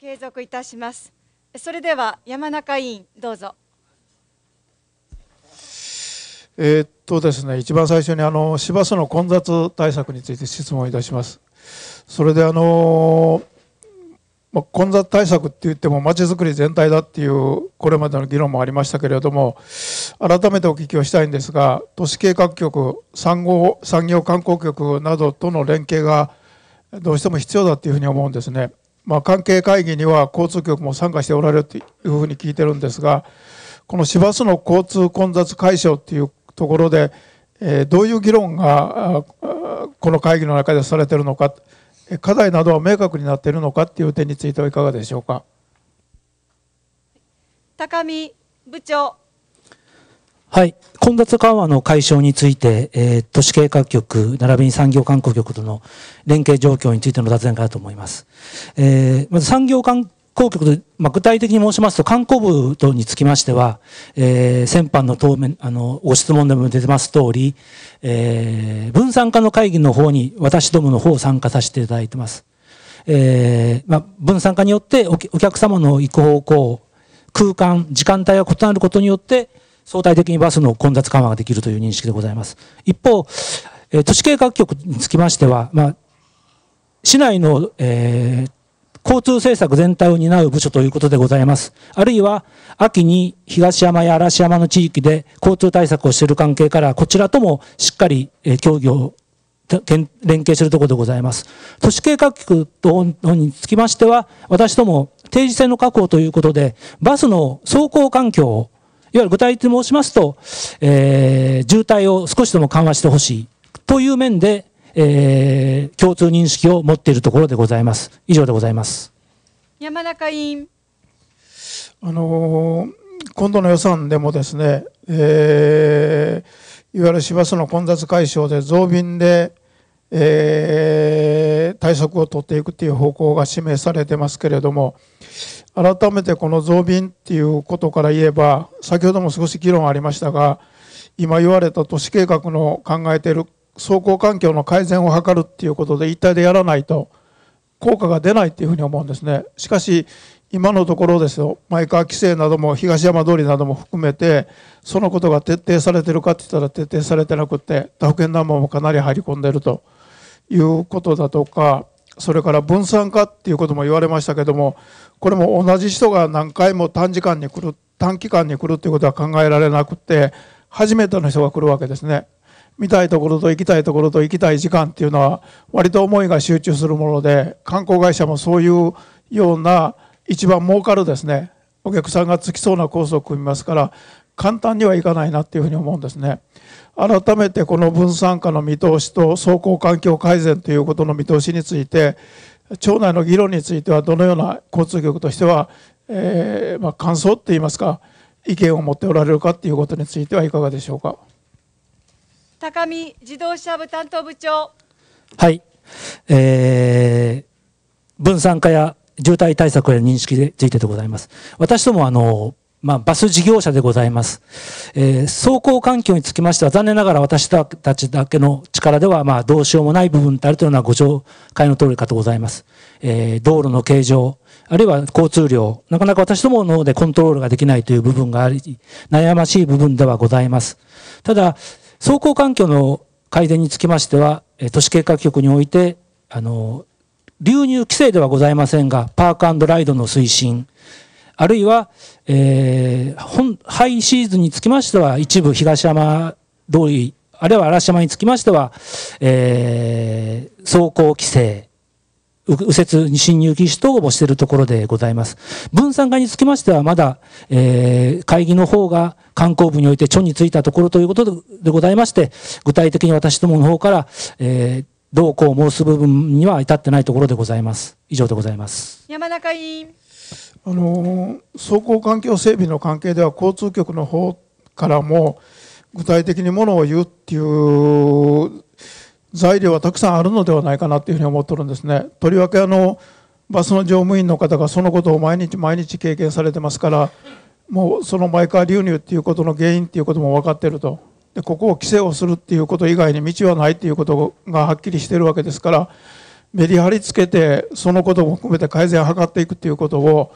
継続いたします。それでは山中委員どうぞ。えー、っとですね、一番最初にあの市バスの混雑対策について質問いたします。それであのまあ、混雑対策って言ってもまちづくり全体だっていうこれまでの議論もありましたけれども改めてお聞きをしたいんですが都市計画局産後産業観光局などとの連携がどうしても必要だっていうふうに思うんですね。まあ、関係会議には交通局も参加しておられるというふうに聞いてるんですが、この市バスの交通混雑解消というところで、えー、どういう議論がこの会議の中でされているのか、課題などは明確になっているのかという点についてはいかがでしょうか。高見部長はい。混雑緩和の解消について、えー、都市計画局、並びに産業観光局との連携状況についての脱線かなと思います。えー、まず産業観光局で、まあ、具体的に申しますと、観光部等につきましては、えー、先般の当面、あの、ご質問でも出てます通り、えー、分散化の会議の方に、私どもの方を参加させていただいてます。えー、まあ、分散化によってお客様の行く方向、空間、時間帯が異なることによって、相対的にバスの混雑緩和ができるという認識でございます。一方、えー、都市計画局につきましては、まあ、市内の、えー、交通政策全体を担う部署ということでございます。あるいは、秋に東山や嵐山の地域で交通対策をしている関係から、こちらともしっかり、えー、協議を連携しているところでございます。都市計画局等につきましては、私ども定時制の確保ということで、バスの走行環境をいわゆる具体的に申しますと、えー、渋滞を少しでも緩和してほしいという面で、えー、共通認識を持っているところでございます。以上でございます。山中委員。あのー、今度の予算でもですね、えー、いわゆる市バスの混雑解消で増便で、えー、対策を取っていくという方向が示されてますけれども、改めてこの増便っていうことから言えば先ほども少し議論ありましたが今言われた都市計画の考えている走行環境の改善を図るっていうことで一体でやらないと効果が出ないっていうふうに思うんですね。しかし今のところですよマイカー規制なども東山通りなども含めてそのことが徹底されてるかって言ったら徹底されてなくて他府県難問もかなり入り込んでるということだとかそれから分散化っていうことも言われましたけどもこれも同じ人が何回も短時間に来る短期間に来るということは考えられなくて初めての人が来るわけですね見たいところと行きたいところと行きたい時間っていうのは割と思いが集中するもので観光会社もそういうような一番儲かるですねお客さんがつきそうなコースを組みますから簡単にはいかないなっていうふうに思うんですね改めてこの分散化の見通しと走行環境改善ということの見通しについて町内の議論についてはどのような交通局としては、えーまあ、感想っていいますか意見を持っておられるかということについてはいかがでしょうか高見自動車部担当部長はい、えー、分散化や渋滞対策や認識についてでございます私どもあのまあ、バス事業者でございます。えー、走行環境につきましては、残念ながら私たちだけの力では、まあ、どうしようもない部分であるというのはご紹介の通りかとございます。えー、道路の形状、あるいは交通量、なかなか私どもの方でコントロールができないという部分があり、悩ましい部分ではございます。ただ、走行環境の改善につきましては、都市計画局において、あの、流入規制ではございませんが、パークライドの推進、あるいは、えー、本、廃シーズンにつきましては、一部東山通り、あるいは嵐山につきましては、えー、走行規制、右折に進入禁止等をしているところでございます。分散化につきましては、まだ、えー、会議の方が観光部において著についたところということでございまして、具体的に私どもの方から、えー、どうこう申す部分には至ってないところでございます。以上でございます。山中委員。あの走行環境整備の関係では交通局の方からも具体的にものを言うっていう材料はたくさんあるのではないかなというふうに思ってるんですね。とりわけあのバスの乗務員の方がそのことを毎日毎日経験されてますからもうそのマイカー流入っていうことの原因っていうことも分かってるとでここを規制をするっていうこと以外に道はないっていうことがはっきりしてるわけですからメリハリつけてそのことも含めて改善を図っていくっていうことを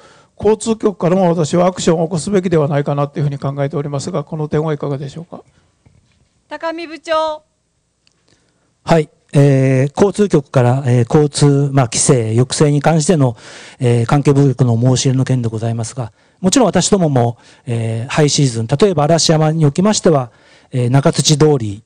交通局からも私はアクションを起こすべきではないかなというふうに考えておりますが、この点はいかがでしょうか。高見部長。はい。えー、交通局から、えー、交通、まあ、規制、抑制に関しての、えー、関係部局の申し入れの件でございますが、もちろん私どもも、えー、ハイシーズン、例えば嵐山におきましては、えー、中土通り、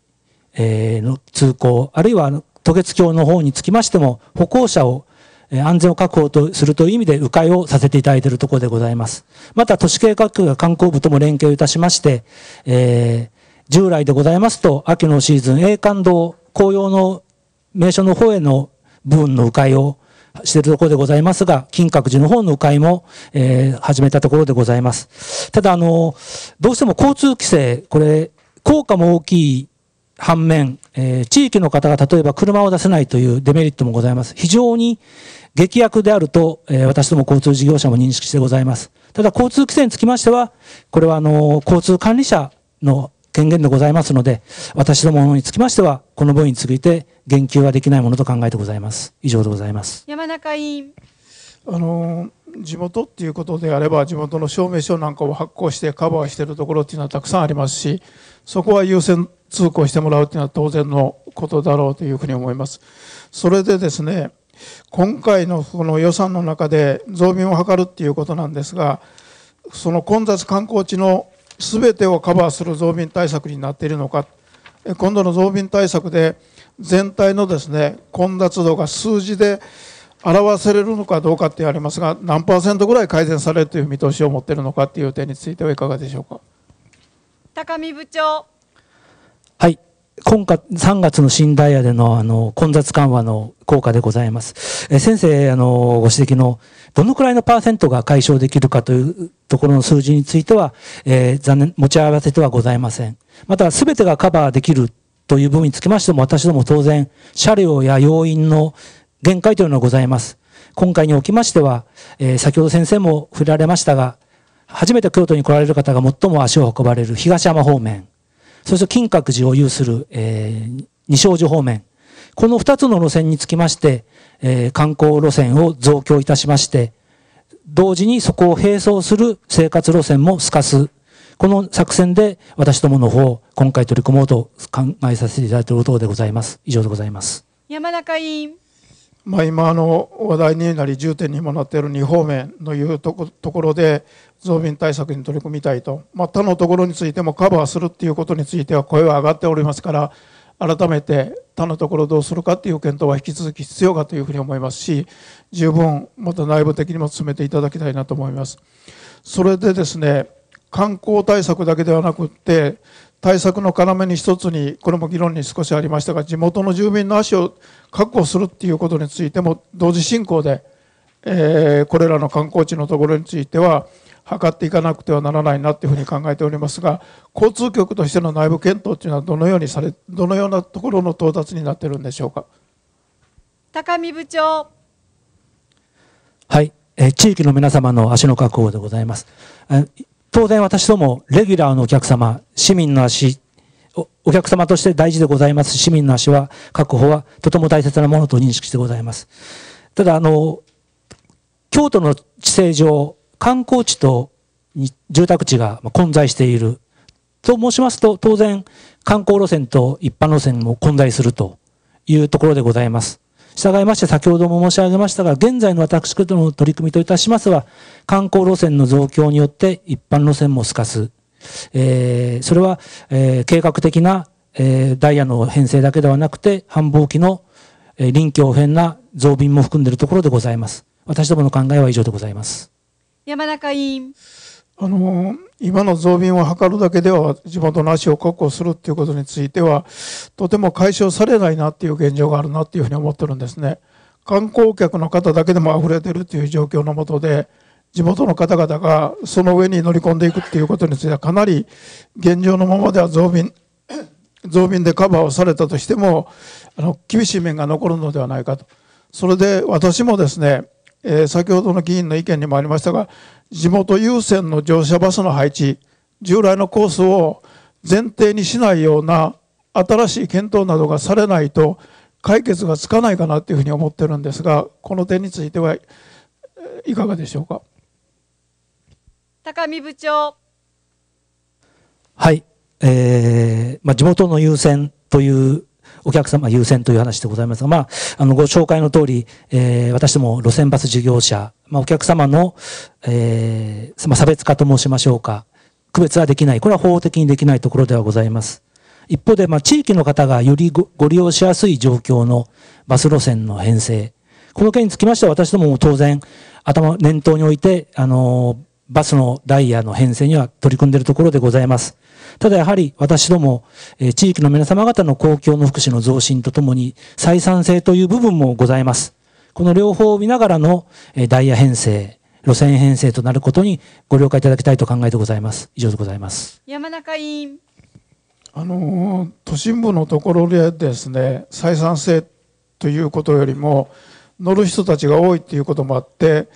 えー、の通行、あるいは渡月橋の方につきましても、歩行者を安全を確保とするという意味で迂回をさせていただいているところでございます。また都市計画が観光部とも連携をいたしまして、えー、従来でございますと、秋のシーズン、栄冠道、紅葉の名所の方への部分の迂回をしているところでございますが、金閣寺の方の迂回も、えー、始めたところでございます。ただ、あの、どうしても交通規制、これ、効果も大きい反面、えー、地域の方が例えば車を出せないというデメリットもございます。非常に劇薬であると、えー、私ども交通事業者も認識してございます。ただ交通規制につきましては、これはあのー、交通管理者の権限でございますので、私どもにつきましては、この分について言及はできないものと考えてございます。以上でございます。山中委員。あの地元っていうことであれば地元の証明書なんかを発行してカバーしているところっていうのはたくさんありますしそこは優先通行してもらうというのは当然のことだろうというふうに思います。それでですね、今回のこの予算の中で増便を図るっていうことなんですが、その混雑観光地のすべてをカバーする増便対策になっているのか、今度の増便対策で全体のですね混雑度が数字で表せれるのかどうかってありますが、何パーセントぐらい改善されるという見通しを持っているのかという点についてはいかがでしょうか。高見部長はい。今回、3月の新ダイヤでの、あの、混雑緩和の効果でございます。え先生、あの、ご指摘の、どのくらいのパーセントが解消できるかというところの数字については、えー、残念、持ち合わせてはございません。また、全てがカバーできるという部分につきましても、私ども当然、車両や要因の限界というのがございます。今回におきましては、えー、先ほど先生も触れられましたが、初めて京都に来られる方が最も足を運ばれる東山方面。そして金閣寺を有する、えー、二正寺方面。この二つの路線につきまして、えー、観光路線を増強いたしまして、同時にそこを並走する生活路線も透かす。この作戦で私どもの方、今回取り組もうと考えさせていただいているところでございます。以上でございます。山中委員。まあ、今の話題になり重点にもなっている2方面のいうところで増便対策に取り組みたいと、まあ、他のところについてもカバーするっていうことについては声は上がっておりますから改めて他のところどうするかっていう検討は引き続き必要かというふうに思いますし十分また内部的にも進めていただきたいなと思います。それでですね観光対策だけではなくって対策の要に一つに、これも議論に少しありましたが、地元の住民の足を確保するっていうことについても、同時進行で、えー、これらの観光地のところについては、図っていかなくてはならないなというふうに考えておりますが、交通局としての内部検討というのは、どのようにされ、どのようなところの到達になっているんでしょうか。高見部長。はい、えー、地域の皆様の足の確保でございます。当然私ども、レギュラーのお客様、市民の足、お客様として大事でございます。市民の足は、確保はとても大切なものと認識してございます。ただ、あの、京都の地政上、観光地と住宅地が混在している。と申しますと、当然、観光路線と一般路線も混在するというところでございます。従いまして、先ほども申し上げましたが、現在の私どの取り組みといたしますは、観光路線の増強によって一般路線も透かす。えー、それは、えー、計画的な、えー、ダイヤの編成だけではなくて、繁忙期の、えー、臨機応変な増便も含んでいるところでございます。私どもの考えは以上でございます。山中委員。あの、今の増便を図るだけでは地元の足を確保するっていうことについては、とても解消されないなっていう現状があるなっていうふうに思ってるんですね。観光客の方だけでも溢れてるという状況のもとで、地元の方々がその上に乗り込んでいくっていうことについては、かなり現状のままでは増便、増便でカバーをされたとしても、あの、厳しい面が残るのではないかと。それで私もですね、えー、先ほどの議員の意見にもありましたが、地元優先の乗車バスの配置、従来のコースを前提にしないような新しい検討などがされないと、解決がつかないかなというふうに思ってるんですが、この点についてはいかがでしょうか。高見部長。はい、えーまあ、地元の優先というお客様優先という話でございますが、まあ、あの、ご紹介の通り、えー、私ども路線バス事業者、まあ、お客様の、えー、まあ、差別化と申しましょうか、区別はできない。これは法的にできないところではございます。一方で、まあ、地域の方がよりご利用しやすい状況のバス路線の編成。この件につきましては、私どもも当然、頭、念頭において、あのーバスのダイヤの編成には取り組んでいるところでございます。ただやはり私ども、え地域の皆様方の公共の福祉の増進とともに、採算性という部分もございます。この両方を見ながらの、えダイヤ編成、路線編成となることにご了解いただきたいと考えてございます。以上でございます。山中委員。あの、都心部のところでですね、採算性ということよりも、乗る人たちが多いっていうこともあって、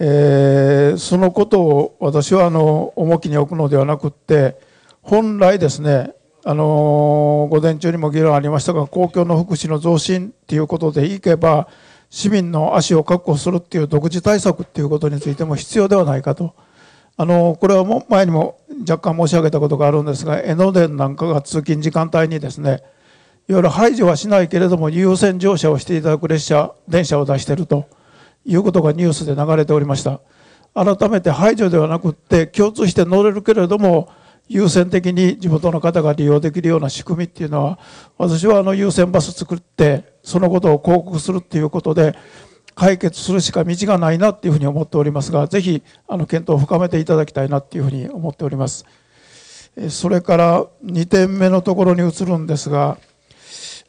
えー、そのことを私はあの重きに置くのではなくって本来ですねあの午前中にも議論ありましたが公共の福祉の増進ということでいけば市民の足を確保するっていう独自対策っていうことについても必要ではないかとあのこれはも前にも若干申し上げたことがあるんですが江ノ電なんかが通勤時間帯にですねいわゆる排除はしないけれども優先乗車をしていただく列車電車を出していると。いうことがニュースで流れておりました。改めて排除ではなくって共通して乗れるけれども優先的に地元の方が利用できるような仕組みっていうのは私はあの優先バス作ってそのことを広告するっていうことで解決するしか道がないなっていうふうに思っておりますがぜひあの検討を深めていただきたいなっていうふうに思っておりますそれから2点目のところに移るんですが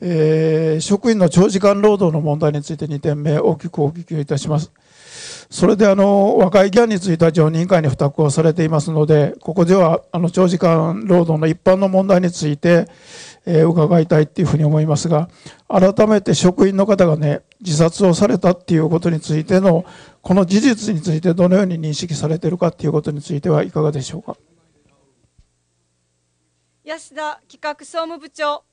えー、職員の長時間労働の問題について2点目、大きくお聞きをいたします。それであの和解議案については常任委員会に付託をされていますので、ここではあの長時間労働の一般の問題について、えー、伺いたいというふうに思いますが、改めて職員の方がね、自殺をされたっていうことについての、この事実についてどのように認識されているかということについてはいかがでしょうか。安田企画総務部長。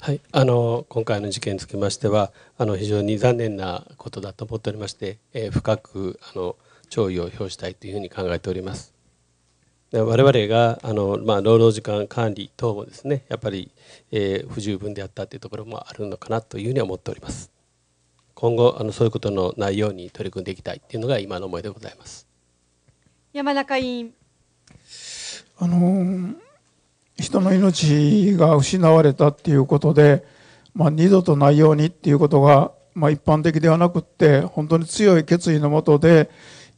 はい、あの今回の事件につきましてはあの非常に残念なことだと思っておりまして、えー、深くあの弔意を表したいというふうに考えております。で我々があの、まあ、労働時間管理等もですねやっぱり、えー、不十分であったというところもあるのかなというふうに思っております。今後あのそういうことのないように取り組んでいきたいというのが今の思いでございます。山中委員あのー人の命が失われたっていうことで、まあ、二度とないようにっていうことが、まあ、一般的ではなくって本当に強い決意のもとで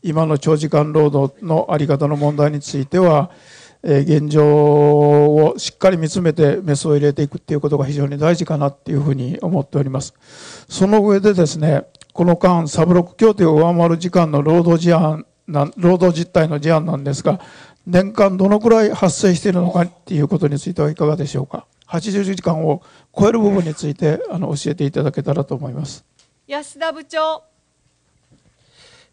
今の長時間労働の在り方の問題については、えー、現状をしっかり見つめてメスを入れていくっていうことが非常に大事かなっていうふうに思っております。その上でですね、この間、サブロック協定を上回る時間の労働事案労働実態の事案なんですが、年間どのくらい発生しているのかっていうことについてはいかがでしょうか80時間を超える部分についてあの教えていただけたらと思います安田部長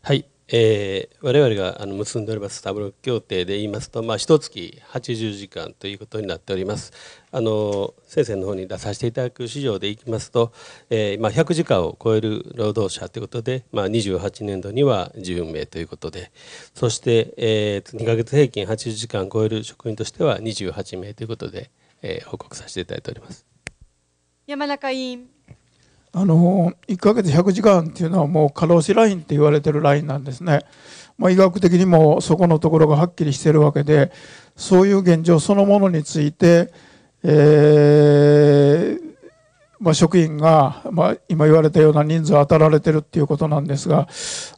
はいえー、我々があの結んでおりますタブロック協定で言いますと、まあ、1月80時間ということになっております。あの先生の方に出させていただく資料でいきますと、えーまあ、100時間を超える労働者ということで、まあ、28年度には10名ということでそして、えー、2か月平均80時間を超える職員としては28名ということで、えー、報告させていただいております。山中委員あの1ヶ月100時間っていうのはもう過労死ラインって言われてるラインなんですね、まあ、医学的にもそこのところがはっきりしてるわけでそういう現状そのものについて、えー、まあ、職員が、まあ、今言われたような人数を当たられてるっていうことなんですが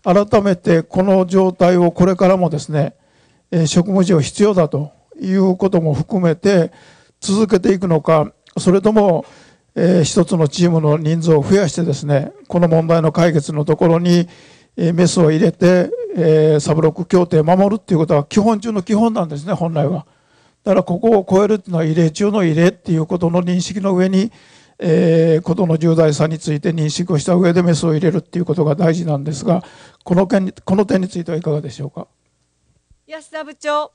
改めてこの状態をこれからもですね、え職務上必要だということも含めて続けていくのかそれともえー、一つのチームの人数を増やしてですね、この問題の解決のところに、えー、メスを入れて、えー、サブロック協定を守るっていうことは基本中の基本なんですね、本来は。だからここを超えるっていうのは異例中の異例っていうことの認識の上に、えー、ことの重大さについて認識をした上でメスを入れるっていうことが大事なんですが、この件この点についてはいかがでしょうか。安田部長。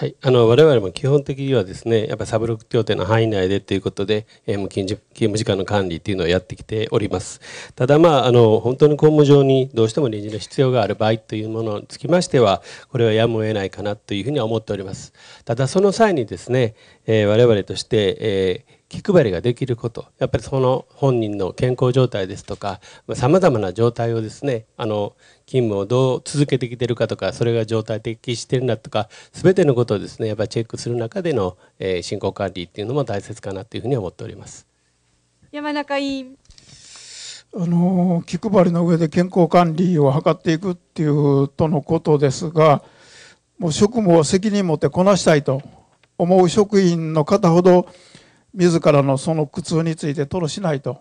はい、あの我々も基本的にはですねやっぱサブロック協定の範囲内でということで、えー、勤務時間の管理っていうのをやってきておりますただまああの本当に公務上にどうしても臨時の必要がある場合というものにつきましてはこれはやむを得ないかなというふうには思っておりますただその際にですね、えー、我々として、えー気配りができることやっぱりその本人の健康状態ですとかさまざ、まな状態をですねあの勤務をどう続けてきてるかとかそれが状態適してるなとか全てのことをですねやっぱりチェックする中での、えー、進行管理っていうのも大切かなというふうに思っております山中委員あの気配りの上で健康管理を図っていくっていうとのことですがもう職務を責任持ってこなしたいと思う職員の方ほど自らのその苦痛について吐露しないと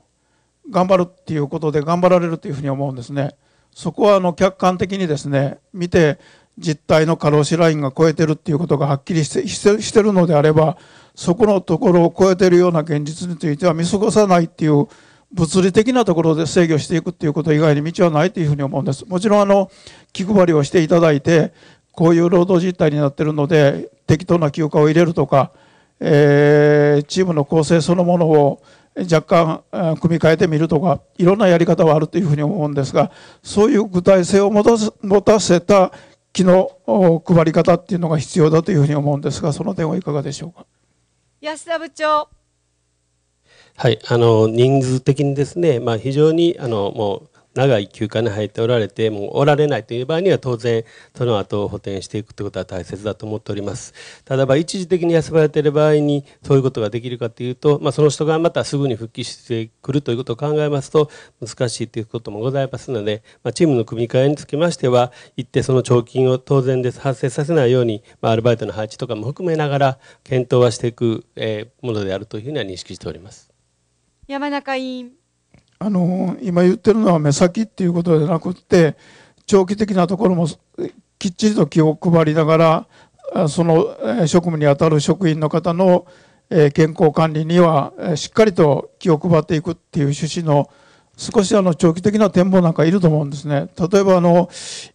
頑張るっていうことで頑張られるというふうに思うんですね。そこはあの客観的にですね見て実態の過労死ラインが超えてるっていうことがはっきりしてしてるのであればそこのところを超えてるような現実については見過ごさないっていう物理的なところで制御していくっていうこと以外に道はないというふうに思うんです。もちろんあの気配りをしていただいてこういう労働実態になってるので適当な休暇を入れるとかえー、チームの構成そのものを若干組み替えてみるとかいろんなやり方はあるというふうに思うんですがそういう具体性を持たせた気の配り方っていうのが必要だというふうに思うんですがその点はいかがでしょうか安田部長はいあの人数的にですね、まあ、非常にあのもう長い休暇に入っておられてもうおられないという場合には当然その後補填していくということは大切だと思っておりますただま一時的に休まれている場合にそういうことができるかというと、まあ、その人がまたすぐに復帰してくるということを考えますと難しいということもございますので、まあ、チームの組み替えにつきましては一定その長金を当然です発生させないように、まあ、アルバイトの配置とかも含めながら検討はしていくものであるというふうには認識しております山中委員あの、今言ってるのは目先っていうことじゃなくって、長期的なところもきっちりと気を配りながら、その職務に当たる職員の方の健康管理にはしっかりと気を配っていくっていう趣旨の少しあの長期的な展望なんかいると思うんですね。例えばあの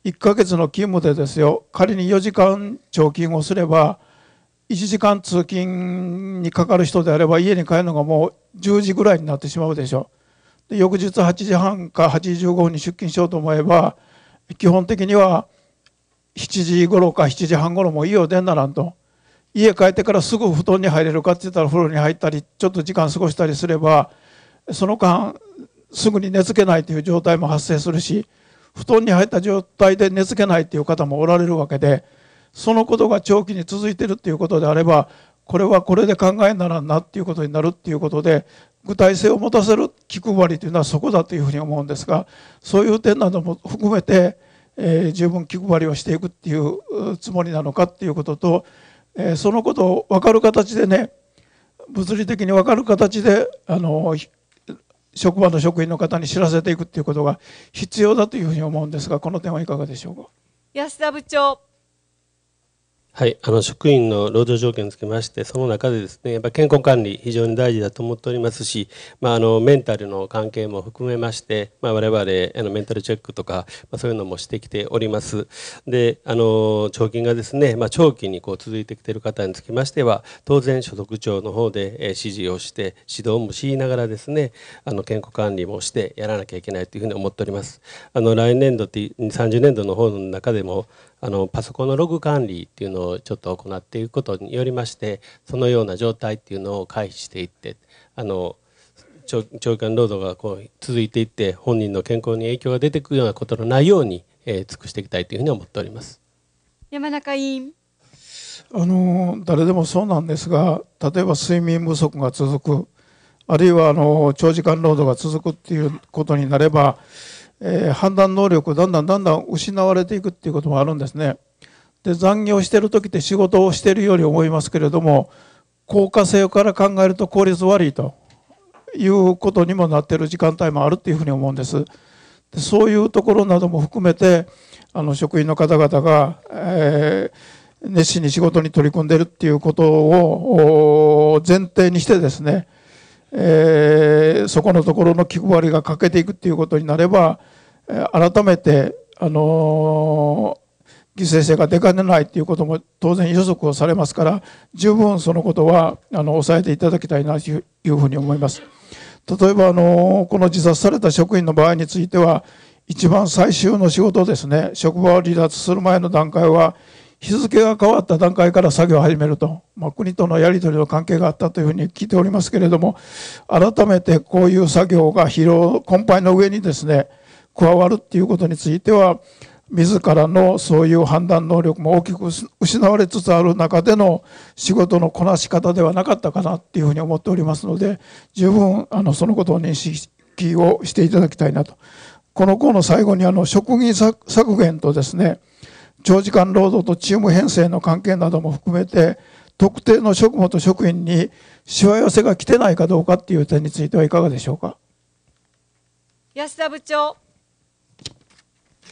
1ヶ月の勤務でですよ、仮に4時間長勤をすれば、1時間通勤にかかる人であれば家に帰るのがもう10時ぐらいになってしまうでしょう。で翌日8時半か8時15分に出勤しようと思えば基本的には7時頃か7時半頃も家を出んならんと家帰ってからすぐ布団に入れるかって言ったら風呂に入ったりちょっと時間過ごしたりすればその間すぐに寝つけないという状態も発生するし布団に入った状態で寝つけないという方もおられるわけでそのことが長期に続いているということであればこれはこれで考えならんなっていうことになるっていうことで具体性を持たせる気配りというのはそこだというふうに思うんですがそういう点なども含めて、えー、十分気配りをしていくっていうつもりなのかっていうことと、えー、そのことを分かる形でね物理的に分かる形であの職場の職員の方に知らせていくっていうことが必要だというふうに思うんですがこの点はいかがでしょうか安田部長はい、あの職員の労働条件につきまして、その中でですね、やっぱ健康管理、非常に大事だと思っておりますし、まあ、あのメンタルの関係も含めまして、まあ、我々あのメンタルチェックとか、まあ、そういうのもしてきております。で、あの長金がですね、まあ、長期にこう続いてきている方につきましては、当然所属長の方で指示をして、指導もしながらですね、あの健康管理もしてやらなきゃいけないというふうに思っております。あの来年度って30年度の方の中でもあのパソコンのログ管理っていうのをちょっと行っていくことによりましてそのような状態っていうのを回避していってあの長長間労働がこう続いていって本人の健康に影響が出てくるようなことのないように、えー、尽くしていきたいというふうに思っております山中委員あの誰でもそうなんですが例えば睡眠不足が続くあるいはあの長時間労働が続くっていうことになればえー、判断能力だんだんだんだん失われていくっていうこともあるんですね。で残業してる時って仕事をしてるように思いますけれども効果性から考えると効率悪いということにもなってる時間帯もあるっていうふうに思うんです。でそういうところなども含めてあの職員の方々が、えー、熱心に仕事に取り組んでるっていうことを前提にしてですね、えー、そこのところの気配りが欠けていくっていうことになれば改めて、あのー、犠牲者が出かねないということも当然予測をされますから十分そのことはあの抑えていただきたいなというふうに思います。例えば、あのー、この自殺された職員の場合については一番最終の仕事ですね職場を離脱する前の段階は日付が変わった段階から作業を始めると、まあ、国とのやり取りの関係があったというふうに聞いておりますけれども改めてこういう作業が疲労困憊の上にですね加わるっていうことについては、自らのそういう判断能力も大きく失われつつある中での仕事のこなし方ではなかったかなっていうふうに思っておりますので十分あのそのことを認識をしていただきたいなとこの項の最後にあの職員削減とですね長時間労働とチーム編成の関係なども含めて特定の職務と職員にしわ寄せが来てないかどうかっていう点についてはいかがでしょうか安田部長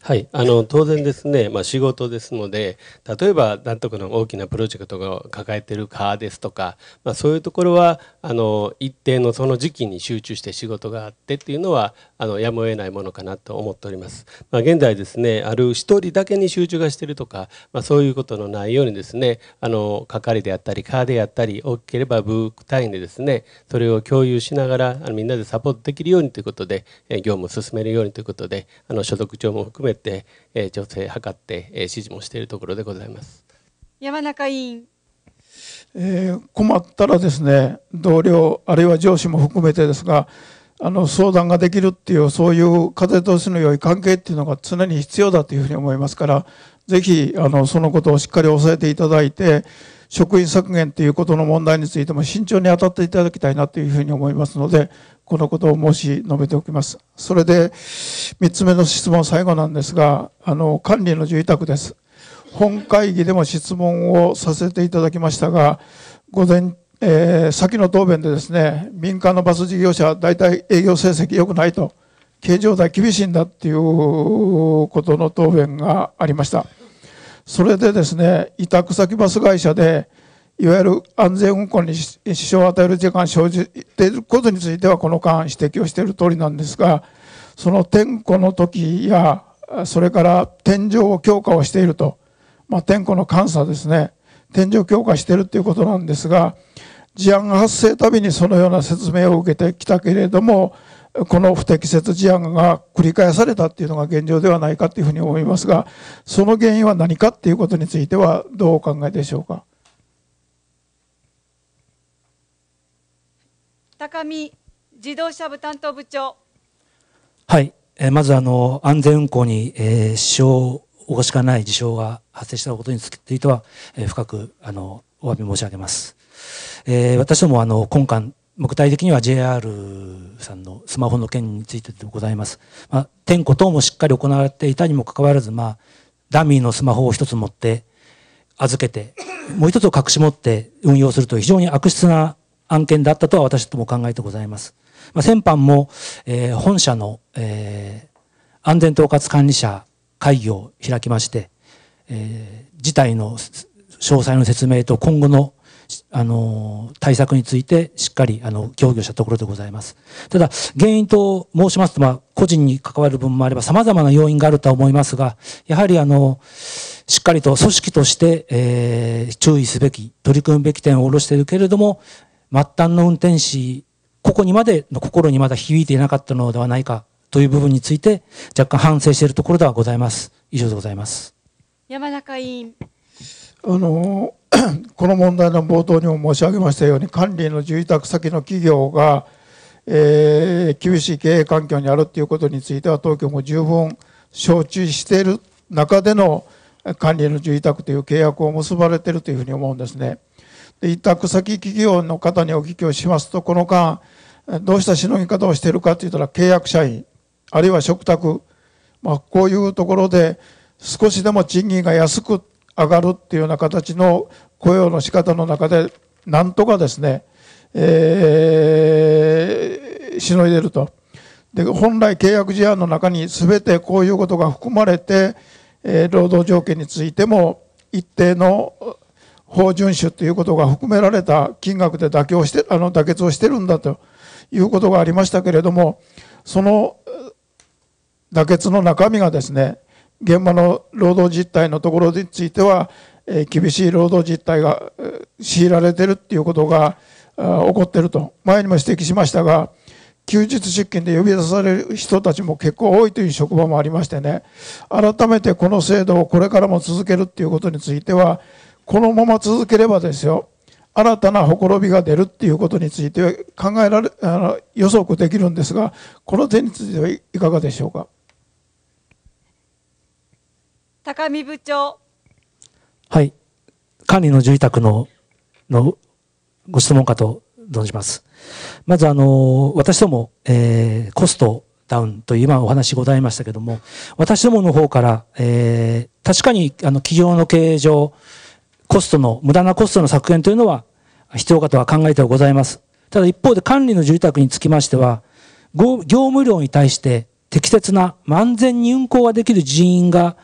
はい、あの当然ですね、まあ、仕事ですので例えば何とかの大きなプロジェクトが抱えてるかですとか、まあ、そういうところはあの一定のその時期に集中して仕事があってっていうのはあのやむを得ないものかなと思っております、まあ、現在ですねある一人だけに集中がしてるとか、まあ、そういうことのないようにですねあの係であったり課であったり大きければ部単位でですねそれを共有しながらあのみんなでサポートできるようにということで業務を進めるようにということであの所属長も含めべて、えー、調整図って、えー、指示もしているところでございます山中委員、えー、困ったらですね同僚あるいは上司も含めてですがあの相談ができるっていうそういう風通しの良い関係っていうのが常に必要だというふうに思いますからぜひあのそのことをしっかりさえていただいて職員削減ということの問題についても慎重に当たっていただきたいなというふうに思いますのでこのことを申し述べておきます。それで、3つ目の質問、最後なんですが、あの、管理の住宅です。本会議でも質問をさせていただきましたが、午前、えー、先の答弁でですね、民間のバス事業者は大体営業成績良くないと、経常代厳しいんだっていうことの答弁がありました。それでですね、委託先バス会社で、いわゆる安全運行に支障を与える時間が生じていることについてはこの間指摘をしている通りなんですがその点呼の時やそれから天井を強化をしていると、まあ、天候の監査ですね天井強化しているということなんですが事案が発生たびにそのような説明を受けてきたけれどもこの不適切事案が繰り返されたというのが現状ではないかというふうに思いますがその原因は何かということについてはどうお考えでしょうか。高見自動車部担当部長。はい、えまずあの安全運行に、えー、支障を起こしかない事象が発生したことについては、えー、深くあのお詫び申し上げます。えー、私どもあの今回具体的には JR さんのスマホの件についてでございます。まあ、点呼等もしっかり行われていたにもかかわらず、まあ、ダミーのスマホを一つ持って、預けて、もう一つを隠し持って運用するという非常に悪質な案件だったとは私ども考えてございます。まあ、先般も、えー、本社の、えー、安全統括管理者会議を開きまして、えー、事態の詳細の説明と今後のあの、対策についてしっかり、あの、協議をしたところでございます。ただ、原因と申しますと、まあ、個人に関わる部分もあれば、様々な要因があるとは思いますが、やはり、あの、しっかりと組織として、えー、注意すべき、取り組むべき点を下ろしているけれども、末端の運転士、ここにまでの心にまだ響いていなかったのではないかという部分について若干反省しているところではございます。以上でございます。山中委員。あの、この問題の冒頭にも申し上げましたように、管理の住宅先の企業が、えー、厳しい経営環境にあるということについては、東京も十分承知している中での管理の住宅という契約を結ばれているというふうに思うんですね。委託先企業の方にお聞きをしますと、この間、どうしたしのぎ方をしているかといったら、契約社員、あるいは嘱託、まあ、こういうところで少しでも賃金が安く上がるっていうような形の雇用の仕方の中で、なんとかですね、えー、しのいでると。で、本来契約事案の中に全てこういうことが含まれて、えー、労働条件についても一定の法遵守ということが含められた金額で妥協して、あの妥結をしてるんだということがありましたけれども、その妥結の中身がですね、現場の労働実態のところについては、え厳しい労働実態が強いられてるっていうことが起こってると、前にも指摘しましたが、休日出勤で呼び出される人たちも結構多いという職場もありましてね、改めてこの制度をこれからも続けるっていうことについては、このまま続ければですよ、新たなほころびが出るっていうことについて考えられ、あの予測できるんですが、この点についてはいかがでしょうか。高見部長。はい。管理の住宅の、のご質問かと存じます。まず、あの、私ども、えー、コストダウンという今お話ございましたけれども、私どもの方から、えー、確かにあの企業の経営上、コストの、無駄なコストの削減というのは必要かとは考えてはございます。ただ一方で管理の住宅につきましては、業務量に対して適切な、安全に運行ができる人員が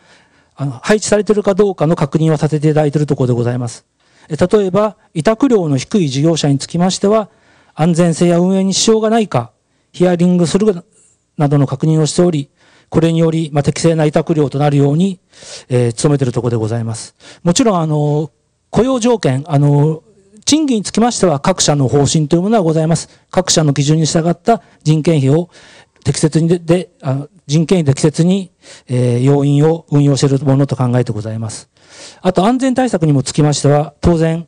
あの配置されているかどうかの確認をさせていただいているところでございます。例えば、委託料の低い事業者につきましては、安全性や運営に支障がないか、ヒアリングするなどの確認をしており、これにより、まあ、適正な委託料となるように、えー、努めているところでございます。もちろん、あの、雇用条件、あの、賃金につきましては各社の方針というものはございます。各社の基準に従った人件費を適切にで、であ人件費適切に、えー、要因を運用しているものと考えてございます。あと安全対策にもつきましては、当然、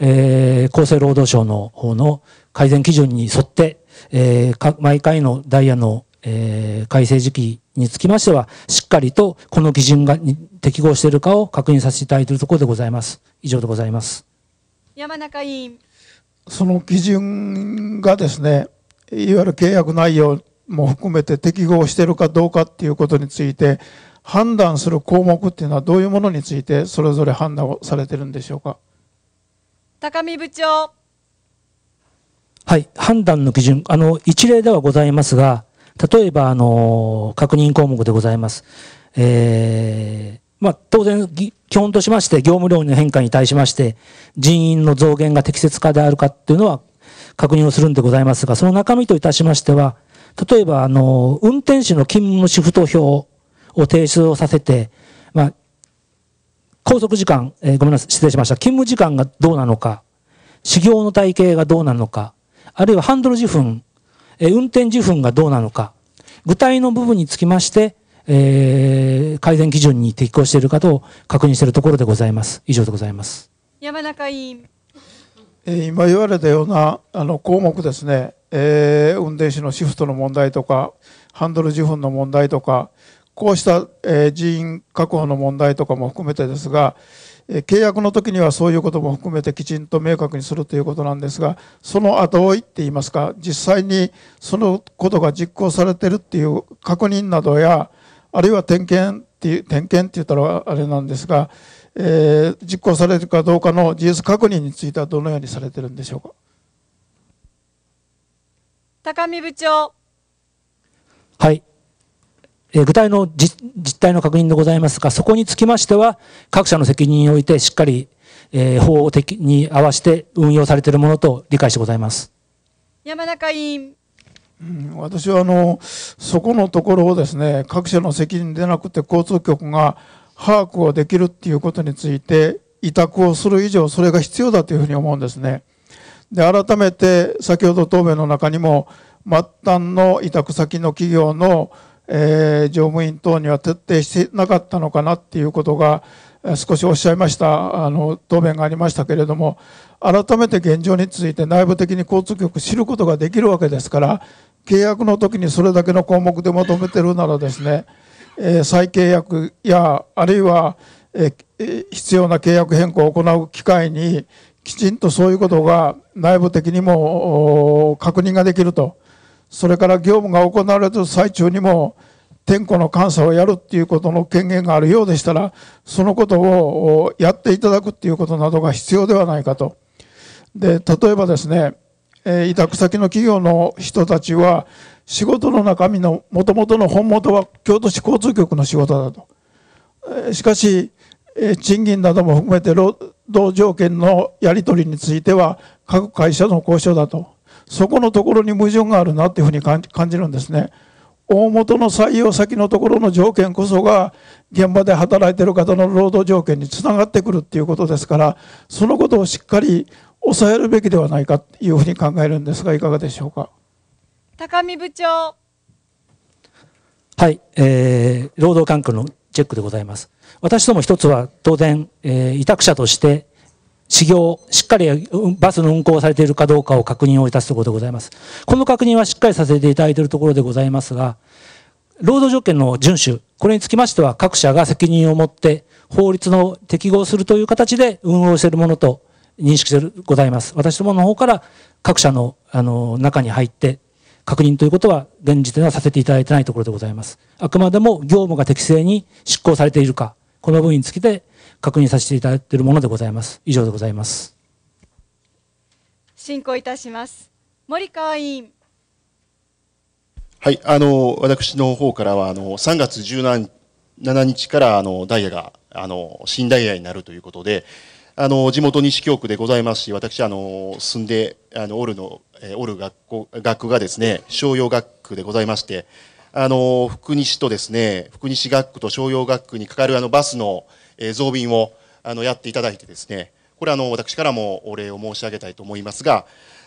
えー、厚生労働省の方の改善基準に沿って、えー、毎回のダイヤの、えー、改正時期につきましては、しっかりとこの基準が適合しているかを確認させていただいているところでございます。以上でございます。山中委員。その基準がですね、いわゆる契約内容も含めて適合しているかどうかっていうことについて、判断する項目っていうのはどういうものについてそれぞれ判断をされてるんでしょうか。高見部長。はい、判断の基準、あの、一例ではございますが、例えば、あの確認項目でございます。えー、まあ、当然、基本としまして、業務量の変化に対しまして、人員の増減が適切かであるかっていうのは確認をするんでございますが、その中身といたしましては、例えば、あの運転手の勤務シフト表を提出をさせて、まあ、拘束時間、えー、ごめんなさい、失礼しました。勤務時間がどうなのか、修行の体系がどうなのか、あるいはハンドル時分え運転時分がどうなのか、具体の部分につきまして、えー、改善基準に適合しているかと確認しているところでございます。以上でございます。山中委員。今言われたようなあの項目ですね、えー、運転手のシフトの問題とか、ハンドル受粉の問題とか、こうした、えー、人員確保の問題とかも含めてですが、契約の時にはそういうことも含めてきちんと明確にするということなんですが、その後追いって言いますか、実際にそのことが実行されてるっていう確認などや、あるいは点検っていう、点検って言ったらあれなんですが、えー、実行されるかどうかの事実確認についてはどのようにされてるんでしょうか。高見部長。はい、具体の実態の確認でございますが、そこにつきましては、各社の責任においてしっかり、え法的に合わせて運用されているものと理解してございます。山中委員。私はあのそこのところをですね各社の責任でなくて交通局が把握をできるっていうことについて委託をする以上それが必要だというふうに思うんですね。で改めて先ほど答弁の中にも末端の委託先の企業のえー、乗務員等には徹底してなかったのかなっていうことが少しおっしゃいましたあの答弁がありましたけれども改めて現状について内部的に交通局知ることができるわけですから契約の時にそれだけの項目で求めてるならですね、えー、再契約やあるいは、えー、必要な契約変更を行う機会にきちんとそういうことが内部的にも確認ができると。それから業務が行われる最中にも、点呼の監査をやるっていうことの権限があるようでしたら、そのことをやっていただくっていうことなどが必要ではないかと。で、例えばですね、え委託先の企業の人たちは、仕事の中身のもともとの本元は京都市交通局の仕事だと。しかし、賃金なども含めて労働条件のやり取りについては各会社の交渉だと。そこのところに矛盾があるなっていうふうに感じるんですね。大元の採用先のところの条件こそが現場で働いている方の労働条件につながってくるっていうことですからそのことをしっかり抑えるべきではないかというふうに考えるんですがいかがでしょうか高見部長はい、えー、労働環境のチェックでございます私ども一つは当然、えー、委託者として修行、しっかりバスの運行をされているかどうかを確認をいたすところでございます。この確認はしっかりさせていただいているところでございますが、労働条件の遵守、これにつきましては各社が責任を持って法律の適合するという形で運用しているものと認識してございます。私どもの方から各社のあの中に入って確認ということは現時点ではさせていただいてないところでございます。あくまでも業務が適正に執行されているか、この部分につきて確認させていただいているものでございます。以上でございます。進行いたします。森川委員。はい、あの、私の方からは、あの、3月17日から、あの、ダイヤが、あの、新ダイヤになるということで、あの、地元西京区でございますし、私、あの、住んで、あの、おるの、えおる学校、学区がですね、商用学区でございまして、あの、福西とですね、福西学区と商用学区にかかるあのバスの、え増便をあのやっていただいてですねこれあの私からもお礼を申し上げたいと思いますが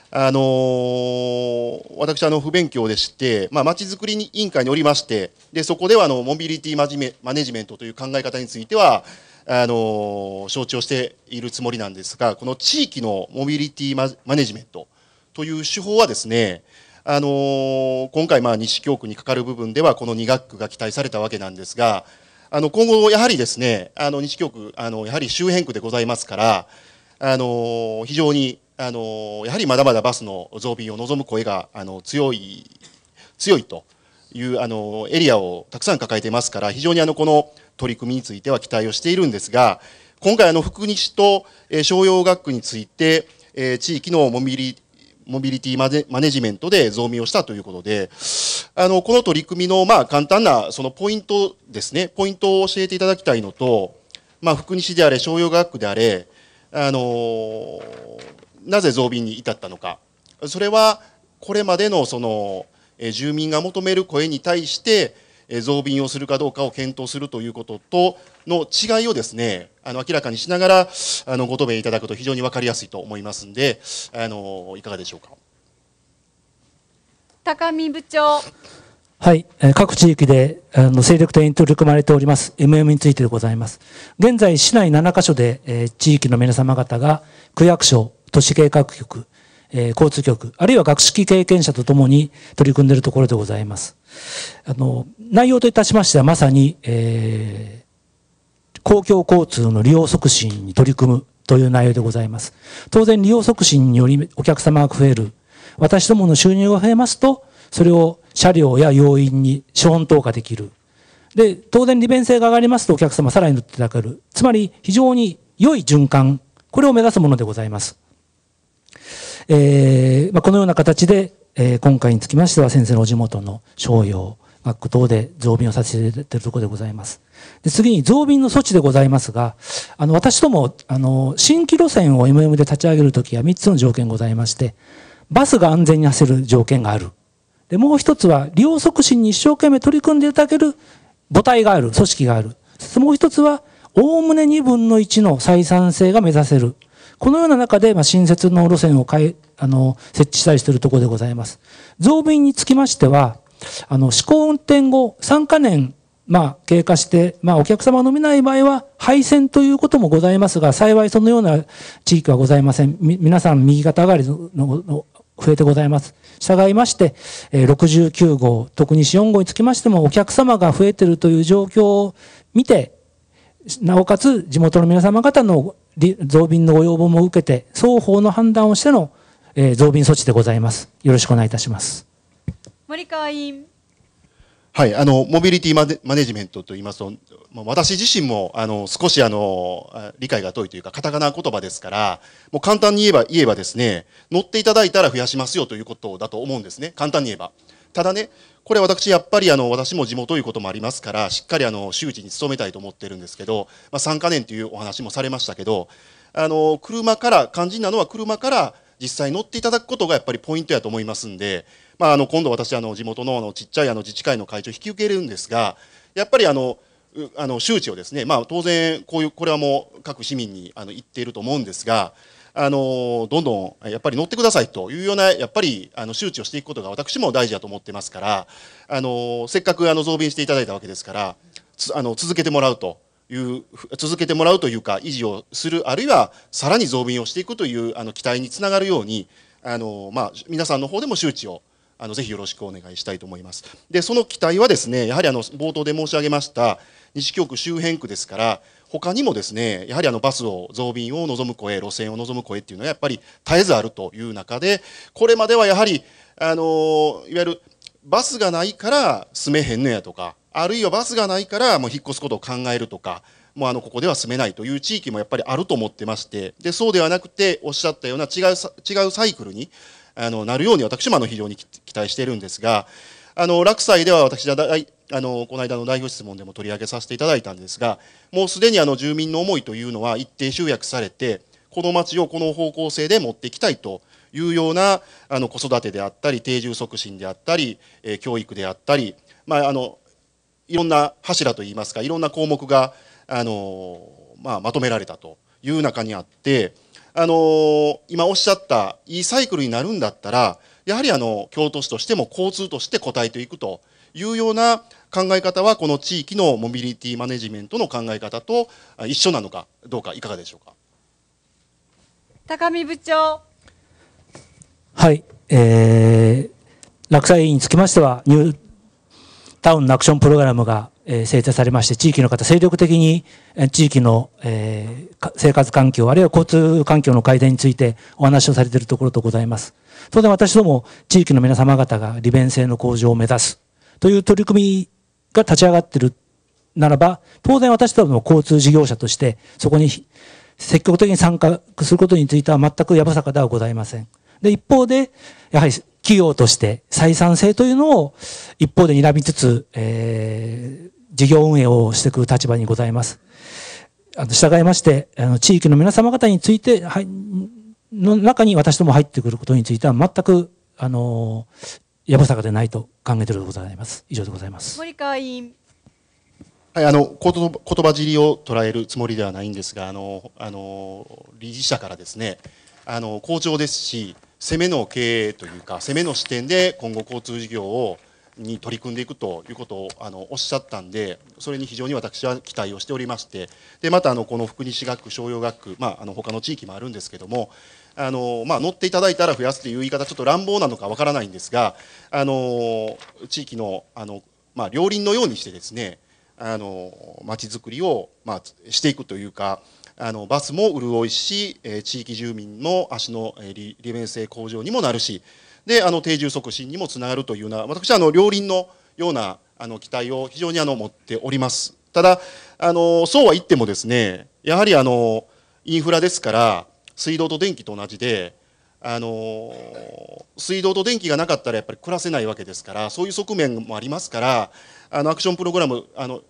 あのー、私あの不勉強でして、まあ、町づくり委員会におりましてでそこではあのモビリティマジメマネジメントという考え方についてはあの承知をしているつもりなんですがこの地域のモビリティママネジメントという手法はですねあの今回ま西京区にかかる部分ではこの2学区が期待されたわけなんですがあの今後、やはりですねあの西局あの、やはり周辺区でございますから、あの非常にあのやはりまだまだバスの増便を望む声があの強い強いというあのエリアをたくさん抱えていますから、非常にあのこの取り組みについては期待をしているんですが、今回、あの福西と、え商用学区について、え地域のモビリモビリティマネマネジメントで増味をしたということで、あの、この取り組みの、まあ、簡単な、そのポイントですね、ポイントを教えていただきたいのと、まあ、福西であれ、商用学区であれ、あの、なぜ増便に至ったのか。それは、これまでの、その、住民が求める声に対して、増便をするかどうかを検討するということと、の違いをですね、あの、明らかにしながら、あの、ご答弁いただくと非常にわかりやすいと思いますんで、あの、いかがでしょうか。高見部長。はい。各地域で、あの、精力的に取り組まれております、MM についてでございます。現在、市内7カ所で、えー、地域の皆様方が、区役所、都市計画局、えー、交通局、あるいは学識経験者とともに取り組んでいるところでございます。あの、内容といたしましては、まさに、えー、公共交通の利用促進に取り組むという内容でございます。当然、利用促進によりお客様が増える。私どもの収入が増えますと、それを車両や要員に資本投下できる。で、当然利便性が上がりますとお客様さらに乗っていただける。つまり、非常に良い循環。これを目指すものでございます。えー、まあ、このような形で、えー、今回につきましては先生のお地元の商用学校等で増便をさせていただいているところでございます。で次に増便の措置でございますが、あの、私ども、あの、新規路線を MM で立ち上げるときは3つの条件ございまして、バスが安全に走る条件がある。で、もう一つは、利用促進に一生懸命取り組んでいただける母体がある、組織がある。もう一つは、おおむね2分の1の採算性が目指せる。このような中で、まあ、新設の路線を変え、あの、設置したりしているところでございます。増便につきましては、あの、試行運転後、3カ年まあ、経過して、まあ、お客様が飲めない場合は、廃線ということもございますが、幸いそのような地域はございません。皆さん、右肩上がりの増えてございます。従いまして、69号、特に4号につきましても、お客様が増えているという状況を見て、なおかつ、地元の皆様方の増便のご要望も受けて、双方の判断をしての増便措置でございます。よろしくお願いいたします。森川委員。はい、あの、モビリティマネジメントと言いますと、私自身も、あの、少しあの、理解が遠いというか、カタカナ言葉ですから、もう簡単に言えば、言えばですね、乗っていただいたら増やしますよということだと思うんですね。簡単に言えば。ただね、これ私、やっぱりあの、私も地元ということもありますから、しっかりあの、周知に努めたいと思ってるんですけど、まあ、3カ年というお話もされましたけど、あの、車から、肝心なのは車から、実際乗っていただくことがやっぱりポイントやと思いますんで、まあ、あの今度私あの地元のあのちっちゃいあの自治会の会長引き受けるんですがやっぱりあのあの周知をですね、まあ、当然こういうこれはもう各市民にあの言っていると思うんですがあのどんどんやっぱり乗ってくださいというようなやっぱりあの周知をしていくことが私も大事だと思ってますからあのせっかくあの増便していただいたわけですからあの続けてもらうという続けてもらうというか維持をするあるいはさらに増便をしていくというあの期待につながるようにあの、まあ、皆さんの方でも周知をあのぜひよろしくお願いしたいと思います。でその期待はですねやはりあの冒頭で申し上げました西京区周辺区ですから他にもですねやはりあのバスを増便を望む声路線を望む声っていうのはやっぱり絶えずあるという中でこれまではやはりあのいわゆるバスがないから住めへんのやとかあるいはバスがないからもう引っ越すことを考えるとか、もうあのここでは住めないという地域もやっぱりあると思ってまして、でそうではなくて、おっしゃったような違う違うサイクルにあのなるように私もあの非常に期待しているんですが、あの落栽では私はあのこの間の代表質問でも取り上げさせていただいたんですが、もうすでにあの住民の思いというのは一定集約されて、この町をこの方向性で持っていきたいというようなあの子育てであったり、定住促進であったり、教育であったり、まあ、あのいろんな柱といいますかいろんな項目が、あのまあ、まとめられたという中にあって、あの今おっしゃったいいサイクルになるんだったらやはりあの京都市としても交通として応えていくというような考え方はこの地域のモビリティマネジメントの考え方と一緒なのかどうかいかがでしょうか高見部長はい、えー、落栽につきましてはタウンのアクションプログラムが、え制定されまして、地域の方、精力的に地域の、え生活環境、あるいは交通環境の改善についてお話をされているところとございます。当然私ども、地域の皆様方が利便性の向上を目指すという取り組みが立ち上がっているならば、当然私どもの交通事業者として、そこに積極的に参画することについては全くやぶさかではございません。で、一方で、やはり企業として採算性というのを一方で睨みつつ、えー、事業運営をしていく立場にございます。あの、従いまして、あの、地域の皆様方について、はい、の中に私ども入ってくることについては全く、あの、やぶさかでないと考えているでございます。以上でございます。森川委員。はい、あの言葉尻を捉えるつもりではないんですが、あのあの理事者からですね、あの好調ですし、攻めの経営というか攻めの視点で今後交通事業をに取り組んでいくということをあのおっしゃったんでそれに非常に私は期待をしておりましてでまたあのこの福西学区商用学区、まあ、あの他の地域もあるんですけどもあの、まあ、乗っていただいたら増やすという言い方ちょっと乱暴なのかわからないんですがあの地域のあの、まあ、両輪のようにしてですねあのづくりを、まあ、していくというかあのバスも潤いし、え地域住民の足の利便性向上にもなるしであの定住促進にもつながるというような私はあの両輪のようなあの期待を非常にあの持っております。ただあのそうは言ってもですねやはりあのインフラですから水道と電気と同じであの水道と電気がなかったらやっぱり暮らせないわけですからそういう側面もありますからあのアクションプログラムあの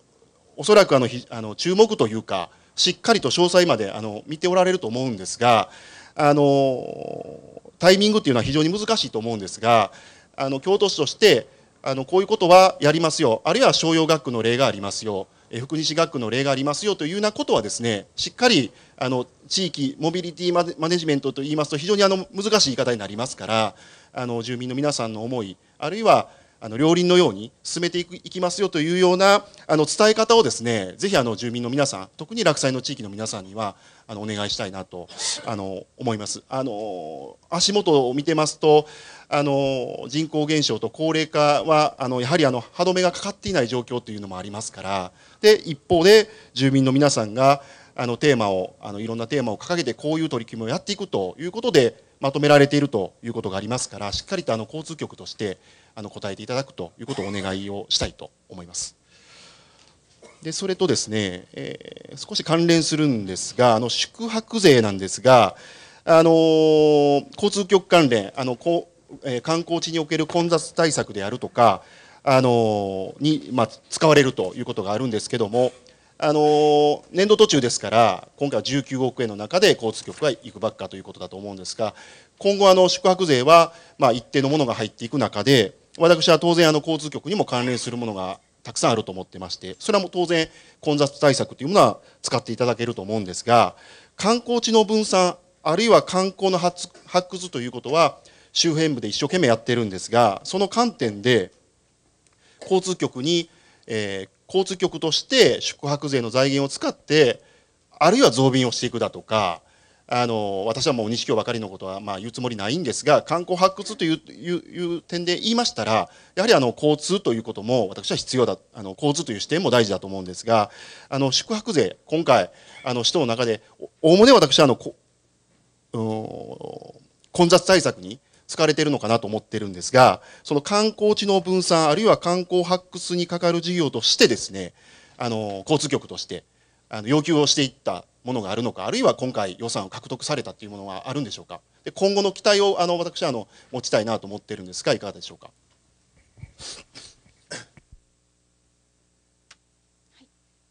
おそらくあのあの注目というかしっかりと詳細まであの見ておられると思うんですがあのタイミングっていうのは非常に難しいと思うんですがあの京都市としてあのこういうことはやりますよあるいは商用学区の例がありますよ福西学区の例がありますよというようなことはですねしっかりあの地域モビリティマネジメントといいますと非常にあの難しい言い方になりますからあの住民の皆さんの思いあるいはあの両輪のように進めていくいきますよというようなあの伝え方をですねぜひあの住民の皆さん特に落栽の地域の皆さんにはあのお願いしたいなとあの思います。あの足元を見てますとあの人口減少と高齢化はあのやはりあの歯止めがかかっていない状況というのもありますからで一方で住民の皆さんがあのテーマをあのいろんなテーマを掲げてこういう取り組みをやっていくということでまとめられているということがありますからしっかりとあの交通局としてあの答えていただくということをお願いをしたいと思います。でそれとですね、えー、少し関連するんですがあの宿泊税なんですが、あのー、交通局関連あのこ、えー、観光地における混雑対策であるとか、あのー、に、まあ、使われるということがあるんですけども、あの年度途中ですから今回は19億円の中で交通局が行くばっかということだと思うんですが今後あの宿泊税は、まあ、一定のものが入っていく中で私は当然あの交通局にも関連するものがたくさんあると思ってましてそれはもう当然混雑対策というものは使っていただけると思うんですが観光地の分散あるいは観光の発掘ということは周辺部で一生懸命やってるんですがその観点で交通局に、えー、交通局として宿泊税の財源を使ってあるいは増便をしていくだとかあの私はもう錦をばかりのことはまあ言うつもりないんですが観光発掘という点で言いましたらやはりあの交通ということも私は必要だあの交通という視点も大事だと思うんですがあの宿泊税今回あの市との中でおおむね私はあのこ、う混雑対策に使われているのかなと思ってるんですがその観光地の分散あるいは観光発掘にかかる事業としてですねあの交通局としてあの要求をしていったものがあるのかあるいは今回予算を獲得されたというものはあるんでしょうかで今後の期待をあの私はあの持ちたいなと思っているんですがいかがでしょうか。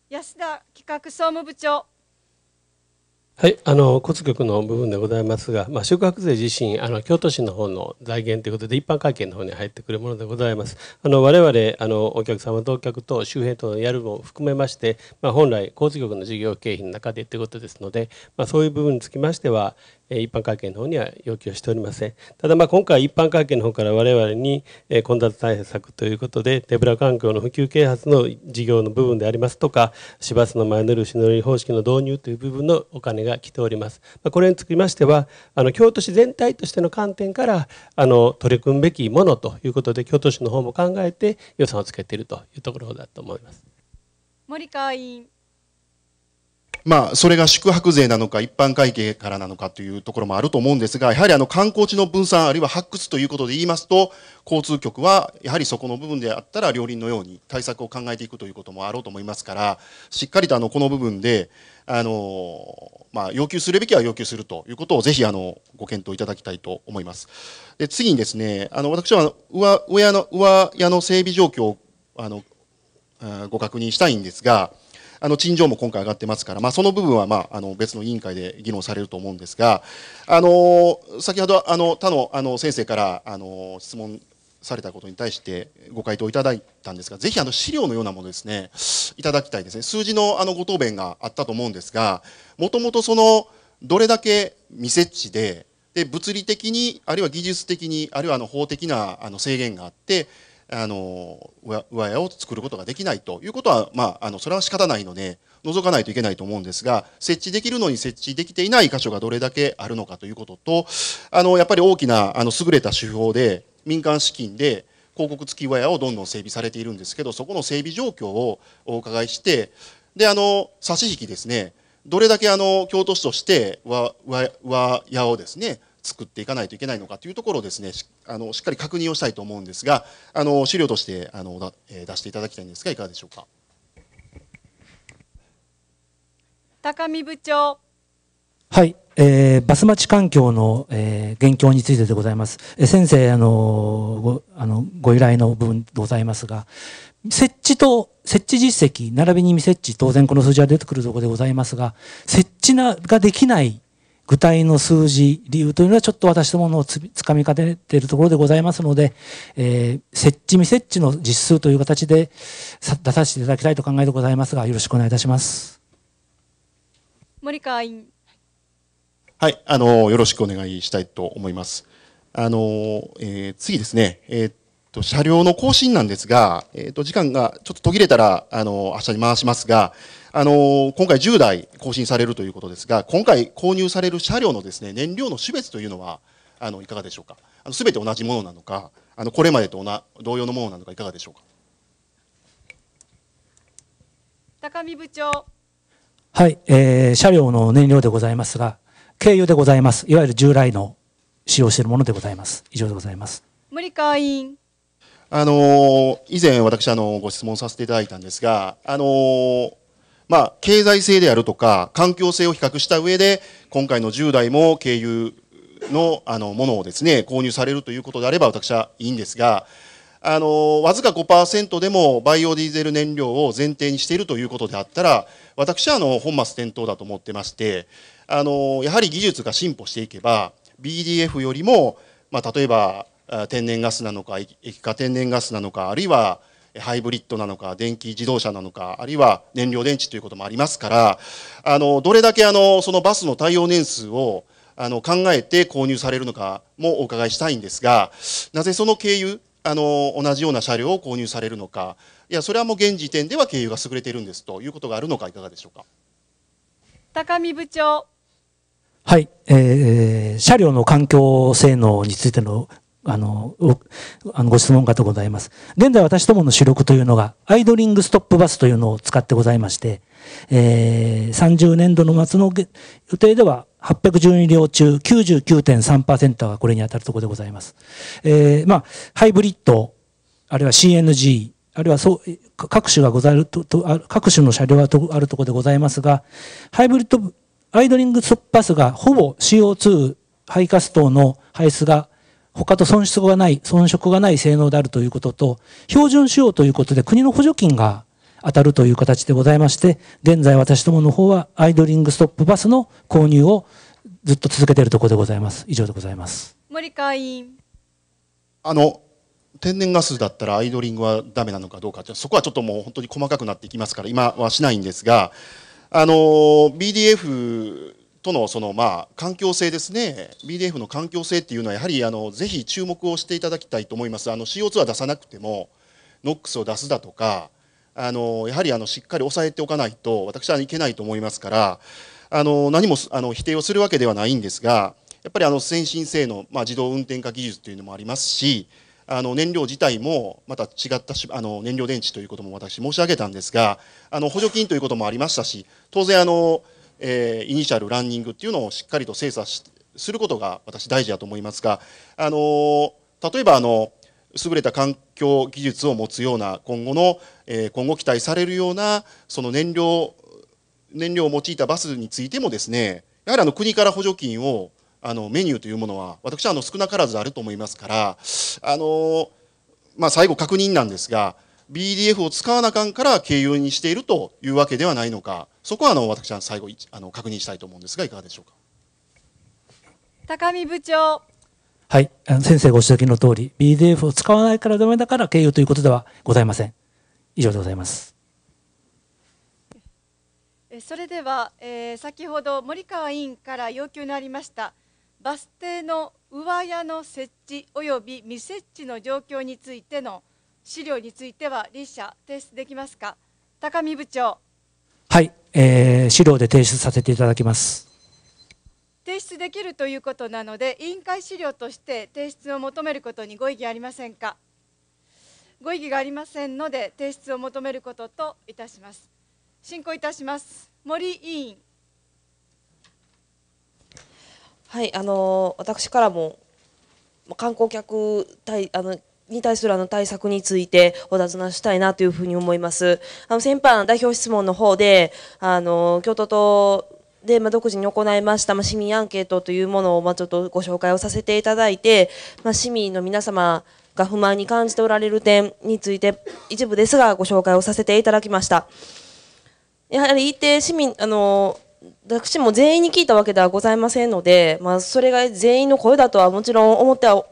安田企画総務部長はい、あの骨局の部分でございますが、まあ、宿泊税自身あの、京都市の方の財源ということで、一般会計の方に入ってくるものでございます。あの我々あのお客様、同客と周辺とのやるも含めまして、まあ、本来、交通局の事業経費の中でということですので、まあ、そういう部分につきましては、一般会計の方には要求しておりません。ただ、まあ、今回は一般会計の方から我々に混雑対策ということで、手ぶら環境の普及啓発の事業の部分でありますとか、市バスの前乗り後乗り方式の導入という部分のお金が来ております。まあ、これにつきましては、あの京都市全体としての観点からあの取り組むべきものということで、京都市の方も考えて予算をつけているというところだと思います。森川委員まあ、それが宿泊税なのか、一般会計からなのかというところもあると思うんですが、やはりあの観光地の分散、あるいは発掘ということで言いますと、交通局はやはりそこの部分であったら、両輪のように対策を考えていくということもあろうと思いますから、しっかりとあのこの部分で、あのまあ、要求するべきは要求するということをぜひあのご検討いただきたいと思います。で次にですね、あの私は上屋の上の整備状況をあのご確認したいんですが、あの、陳情も今回上がってますから、まあ、その部分は、まあ、あの、別の委員会で議論されると思うんですが、あの、先ほど、あの、他の、あの、先生から、あの、質問されたことに対してご回答いただいたんですが、ぜひあの資料のようなものですね、いただきたいですね。数字のあのご答弁があったと思うんですが、もともとその、どれだけ未設置で、で、物理的に、あるいは技術的に、あるいはあの法的なあの制限があって、あの上屋を作ることができないということは、まあ、あのそれは仕方ないので覗かないといけないと思うんですが設置できるのに設置できていない箇所がどれだけあるのかということとあのやっぱり大きなあの優れた手法で民間資金で広告付き上屋をどんどん整備されているんですけどそこの整備状況をお伺いしてであの差し引きですねどれだけあの京都市として和和和屋をですね作っていかないといけないのかというところをですねあのしっかり確認をしたいと思うんですがあの資料としてあのだ、えー、出していただきたいんですがいかがでしょうか高見部長はい、えー、バス待ち環境の、えー、現況についてでございます。えー、先生、あのご、あの、ご依頼の部分でございますが、設置と、設置実績、並びに未設置、当然この数字は出てくるところでございますが、設置なができない具体の数字、理由というのはちょっと私どものつかみかねているところでございますので、えー、設置未設置の実数という形で出させていただきたいと考えでございますが、よろしくお願いいたします。森川委員。はい、あの、よろしくお願いしたいと思います。あの、えー、次ですね、えーと、車両の更新なんですが、えっ、と、時間がちょっと途切れたら、あの、明日に回しますが、あの、今回10台更新されるということですが、今回購入される車両のですね、燃料の種別というのは、あの、いかがでしょうか。あの、すべて同じものなのか、あの、これまでと同様のものなのか、いかがでしょうか。高見部長。はい、えー、車両の燃料でございますが、軽油でございます。いわゆる従来の使用しているものでございます。以上でございます。森川委員。あの以前私あのご質問させていただいたんですが、あのまあ、経済性であるとか、環境性を比較した上で、今回の10代も経由のあのものをですね、購入されるということであれば私はいいんですが、あのわずか5%でもバイオディーゼル燃料を前提にしているということであったら、私はあの本末転倒だと思ってまして、あのやはり技術が進歩していけば、BDF よりも、まあ、例えば、天然ガスなのか液化天然ガスなのかあるいはハイブリッドなのか電気自動車なのかあるいは燃料電池ということもありますからあのどれだけあのそのバスの耐用年数をあの考えて購入されるのかもお伺いしたいんですがなぜその経由あの同じような車両を購入されるのかいやそれはもう現時点では経由が優れているんですということがあるのかいかがでしょうか高見部長はい、えー、車両の環境性能についてのあの、あのご質問がとございます。現在私どもの主力というのが、アイドリングストップバスというのを使ってございまして、えー、30年度の末の予定では、812両中99.3%がこれに当たるところでございます。えー、まあ、ハイブリッド、あるいは CNG、あるいはそう、各種がござると、と各種の車両があるところでございますが、ハイブリッド、アイドリングストップバスがほぼ CO2 排ガス等の排出が他と遜色がない、遜色がない性能であるということと、標準仕様ということで国の補助金が当たるという形でございまして、現在私どもの方はアイドリングストップバスの購入をずっと続けているところでございます。以上でございます。森川委員。あの、天然ガスだったらアイドリングはダメなのかどうかってそこはちょっともう本当に細かくなっていきますから今はしないんですがあの BDF とのそのまあ環境性ですね BDF の環境性っていうのはやはりあのぜひ注目をしていただきたいと思いますあの CO2 は出さなくてもノックスを出すだとかあのやはりあのしっかり抑えておかないと私はいけないと思いますからあの何もあの否定をするわけではないんですがやっぱりあの先進性の、まあ、自動運転化技術というのもありますしあの燃料自体もまた違ったあの燃料電池ということも私申し上げたんですがあの補助金ということもありましたし当然あのえー、イニシャルランニングっていうのをしっかりと精査することが私大事だと思いますが、あの例えばあの優れた環境技術を持つような今後の、えー、今後期待されるようなその燃料燃料を用いたバスについてもですねやはりあの国から補助金をあのメニューというものは私はあの少なからずあると思いますからあの、まあ、最後確認なんですが BDF を使わなあかんから軽油にしているというわけではないのか、そこはあの私は最後あの確認したいと思うんですが、いかがでしょうか。高見部長。はい、先生ご指摘の通り、BDF を使わないからダメだから経由ということではございません。以上でございます。それでは、えー、先ほど森川委員から要求のありましたバス停の上屋の設置及び未設置の状況についての資料については立社提出できますか高見部長はい、えー、資料で提出させていただきます提出できるということなので委員会資料として提出を求めることにご異議ありませんかご異議がありませんので提出を求めることといたします進行いたします森委員はいあの私からも観光客対あのに対するあの対策についてお尋ねしたいなというふうに思います。あの先般代表質問の方で、あの、京都とで、まあ、独自に行いました、まあ、市民アンケートというものを、まあ、ちょっとご紹介をさせていただいて、まあ、市民の皆様が不満に感じておられる点について、一部ですがご紹介をさせていただきました。やはり一定市民、あの、私も全員に聞いたわけではございませんので、まあ、それが全員の声だとはもちろん思っては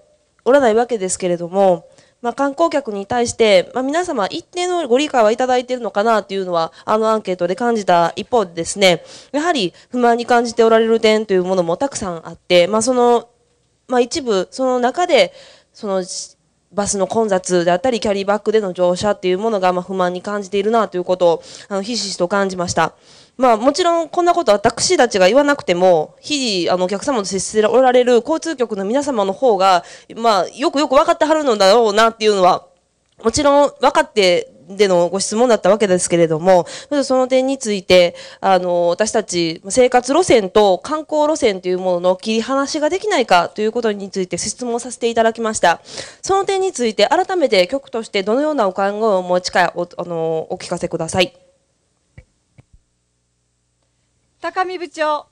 おらないわけですけれども、まあ、観光客に対して、まあ、皆様一定のご理解はいただいているのかなというのは、あのアンケートで感じた一方でですね、やはり不満に感じておられる点というものもたくさんあって、まあ、その、まあ、一部、その中で、その、バスの混雑であったり、キャリーバックでの乗車っていうものが、ま不満に感じているなということを、あの、ひしひしと感じました。まあ、もちろんこんなこと私たちが言わなくても日々あのお客様と接しておられる交通局の皆様の方が、まあ、よくよく分かってはるのだろうなっていうのはもちろん分かってでのご質問だったわけですけれども、その点について、あの、私たち生活路線と観光路線というものの切り離しができないかということについて質問させていただきました。その点について改めて局としてどのようなお考えをお持ちかお、あの、お聞かせください。高見部長。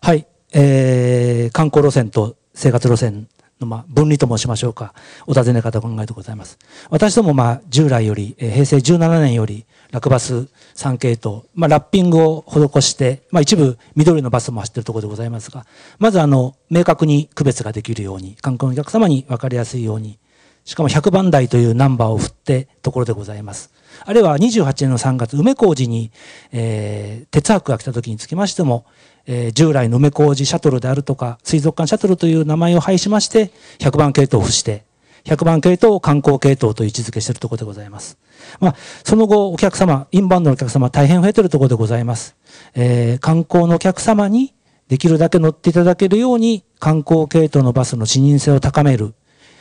はい、えー、観光路線と生活路線の、まあ、分離と申しましょうか、お尋ね方考えでございます。私ども、まあ、従来より、えー、平成17年より、落バス3系統、まあ、ラッピングを施して、まあ、一部緑のバスも走っているところでございますが、まず、あの、明確に区別ができるように、観光のお客様に分かりやすいように、しかも100番台というナンバーを振ってところでございます。あるいは28年の3月、梅小路に、えー、鉄博が来た時につきましても、えー、従来の梅小路シャトルであるとか、水族館シャトルという名前を廃しまして、100番系統を付して、100番系統を観光系統と位置づけしているところでございます。まあ、その後、お客様、インバウンドのお客様、大変増えているところでございます。えー、観光のお客様に、できるだけ乗っていただけるように、観光系統のバスの視認性を高める。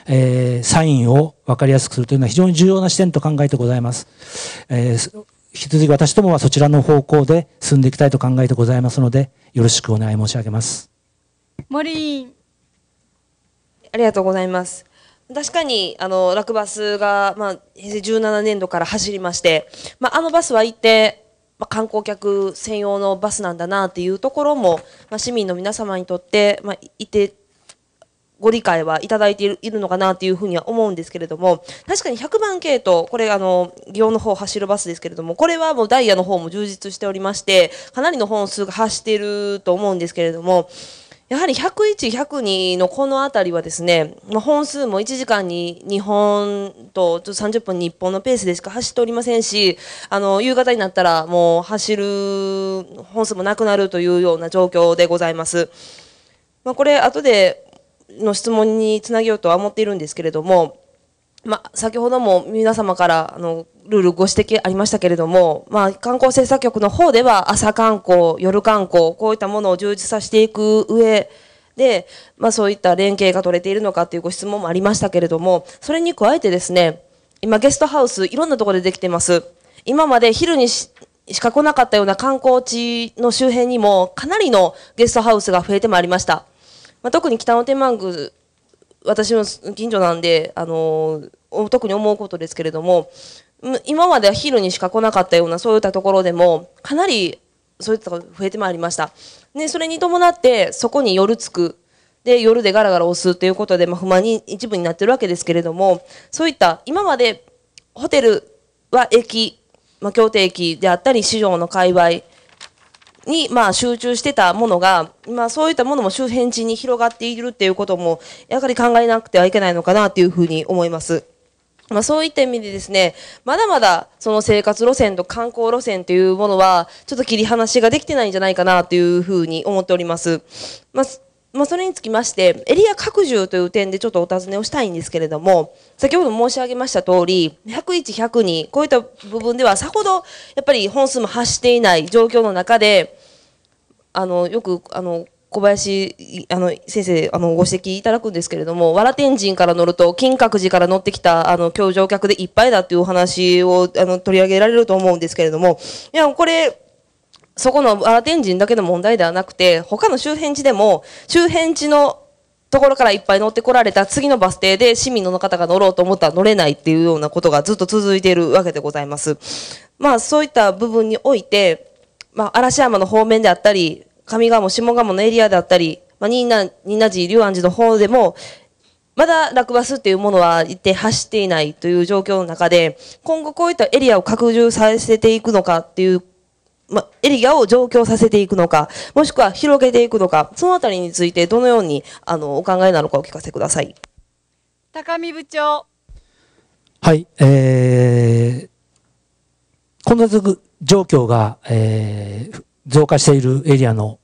えー、サインを分かりやすくするというのは非常に重要な視点と考えてございます。えー、引き続き私どもはそちらの方向で進んでいきたいと考えてございますので、よろしくお願い申し上げます。森ありがとうございます。確かに、あの、ラクバスが、まあ、平成17年度から走りまして、まあ、あのバスは行って、まあ、観光客専用のバスなんだなっていうところも、まあ、市民の皆様にとって、まあ、いて、ご理解はいただいているのかなというふうには思うんですけれども、確かに100番系統、これあの、祇園の方走るバスですけれども、これはもうダイヤの方も充実しておりまして、かなりの本数が走っていると思うんですけれども、やはり101、102のこのあたりはですね、まあ、本数も1時間に2本と30分に1本のペースでしか走っておりませんし、あの、夕方になったらもう走る本数もなくなるというような状況でございます。まあ、これ後での質問につなげようとは思っているんですけれども、ま先ほども皆様からあのルールご指摘ありましたけれども、まあ、観光政策局の方では朝観光、夜観光、こういったものを充実させていく上で、まあ、そういった連携が取れているのかというご質問もありましたけれども、それに加えてですね、今ゲストハウスいろんなところでできてます。今まで昼にしか来なかったような観光地の周辺にもかなりのゲストハウスが増えてまいりました。まあ、特に北野天満宮私の近所なんで、あのー、特に思うことですけれども今までは昼にしか来なかったようなそういったところでもかなりそういったところ増えてまいりました。でそれに伴ってそこに夜着くで夜でガラガラ押すということで、まあ、不満に一部になってるわけですけれどもそういった今までホテルは駅、まあ、京都駅であったり市場の界隈に、まあ、集中してたものが、まあ、そういったものも周辺地に広がっているっていうことも、やはり考えなくてはいけないのかなというふうに思います。まあ、そういった意味でですね、まだまだその生活路線と観光路線というものは、ちょっと切り離しができてないんじゃないかなというふうに思っております。まあまあ、それにつきまして、エリア拡充という点でちょっとお尋ねをしたいんですけれども、先ほど申し上げました通り、101、102、こういった部分ではさほどやっぱり本数も発していない状況の中で、あの、よく、あの、小林あの先生あのご指摘いただくんですけれども、わら天神から乗ると、金閣寺から乗ってきたあの今日乗客でいっぱいだというお話をあの取り上げられると思うんですけれども、いやこれ、そこのわら天神だけの問題ではなくて、他の周辺地でも、周辺地のところからいっぱい乗ってこられた次のバス停で市民の方が乗ろうと思ったら乗れないっていうようなことがずっと続いているわけでございます。まあそういった部分において、まあ、嵐山の方面であったり、上賀も下鴨のエリアであったり、まあ、新名、新名寺、龍安寺の方でも、まだ落バスっていうものは一定走っていないという状況の中で、今後こういったエリアを拡充させていくのかっていう、まエリアを上京させていくのか、もしくは広げていくのか、そのあたりについてどのように、あの、お考えなのかお聞かせください。高見部長。はい、えー、混雑状況が、えー、増加しているエリアの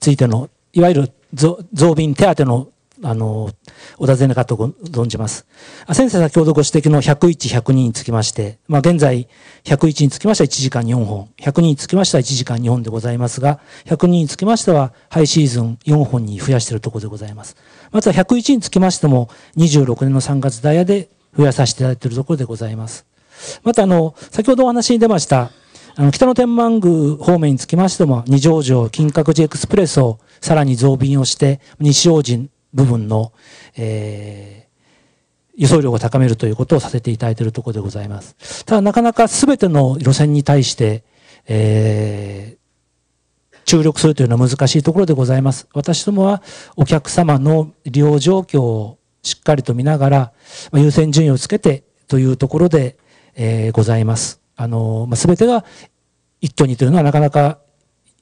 ついての、いわゆる増便手当の、あの、お尋ねかと存じます。先生先ほどご指摘の101、102につきまして、まあ現在、101につきましては1時間4本、102につきましては1時間2本でございますが、102につきましては、ハイシーズン4本に増やしているところでございます。まずは101につきましても、26年の3月ダイヤで増やさせていただいているところでございます。またあの、先ほどお話に出ました、あの、北の天満宮方面につきましても、二条城金閣寺エクスプレスをさらに増便をして、西大寺部分の、えー、輸送量を高めるということをさせていただいているところでございます。ただ、なかなか全ての路線に対して、えー、注力するというのは難しいところでございます。私どもはお客様の利用状況をしっかりと見ながら、優先順位をつけてというところで、えー、ございます。あの、まあ、べてが一挙にというのはなかなか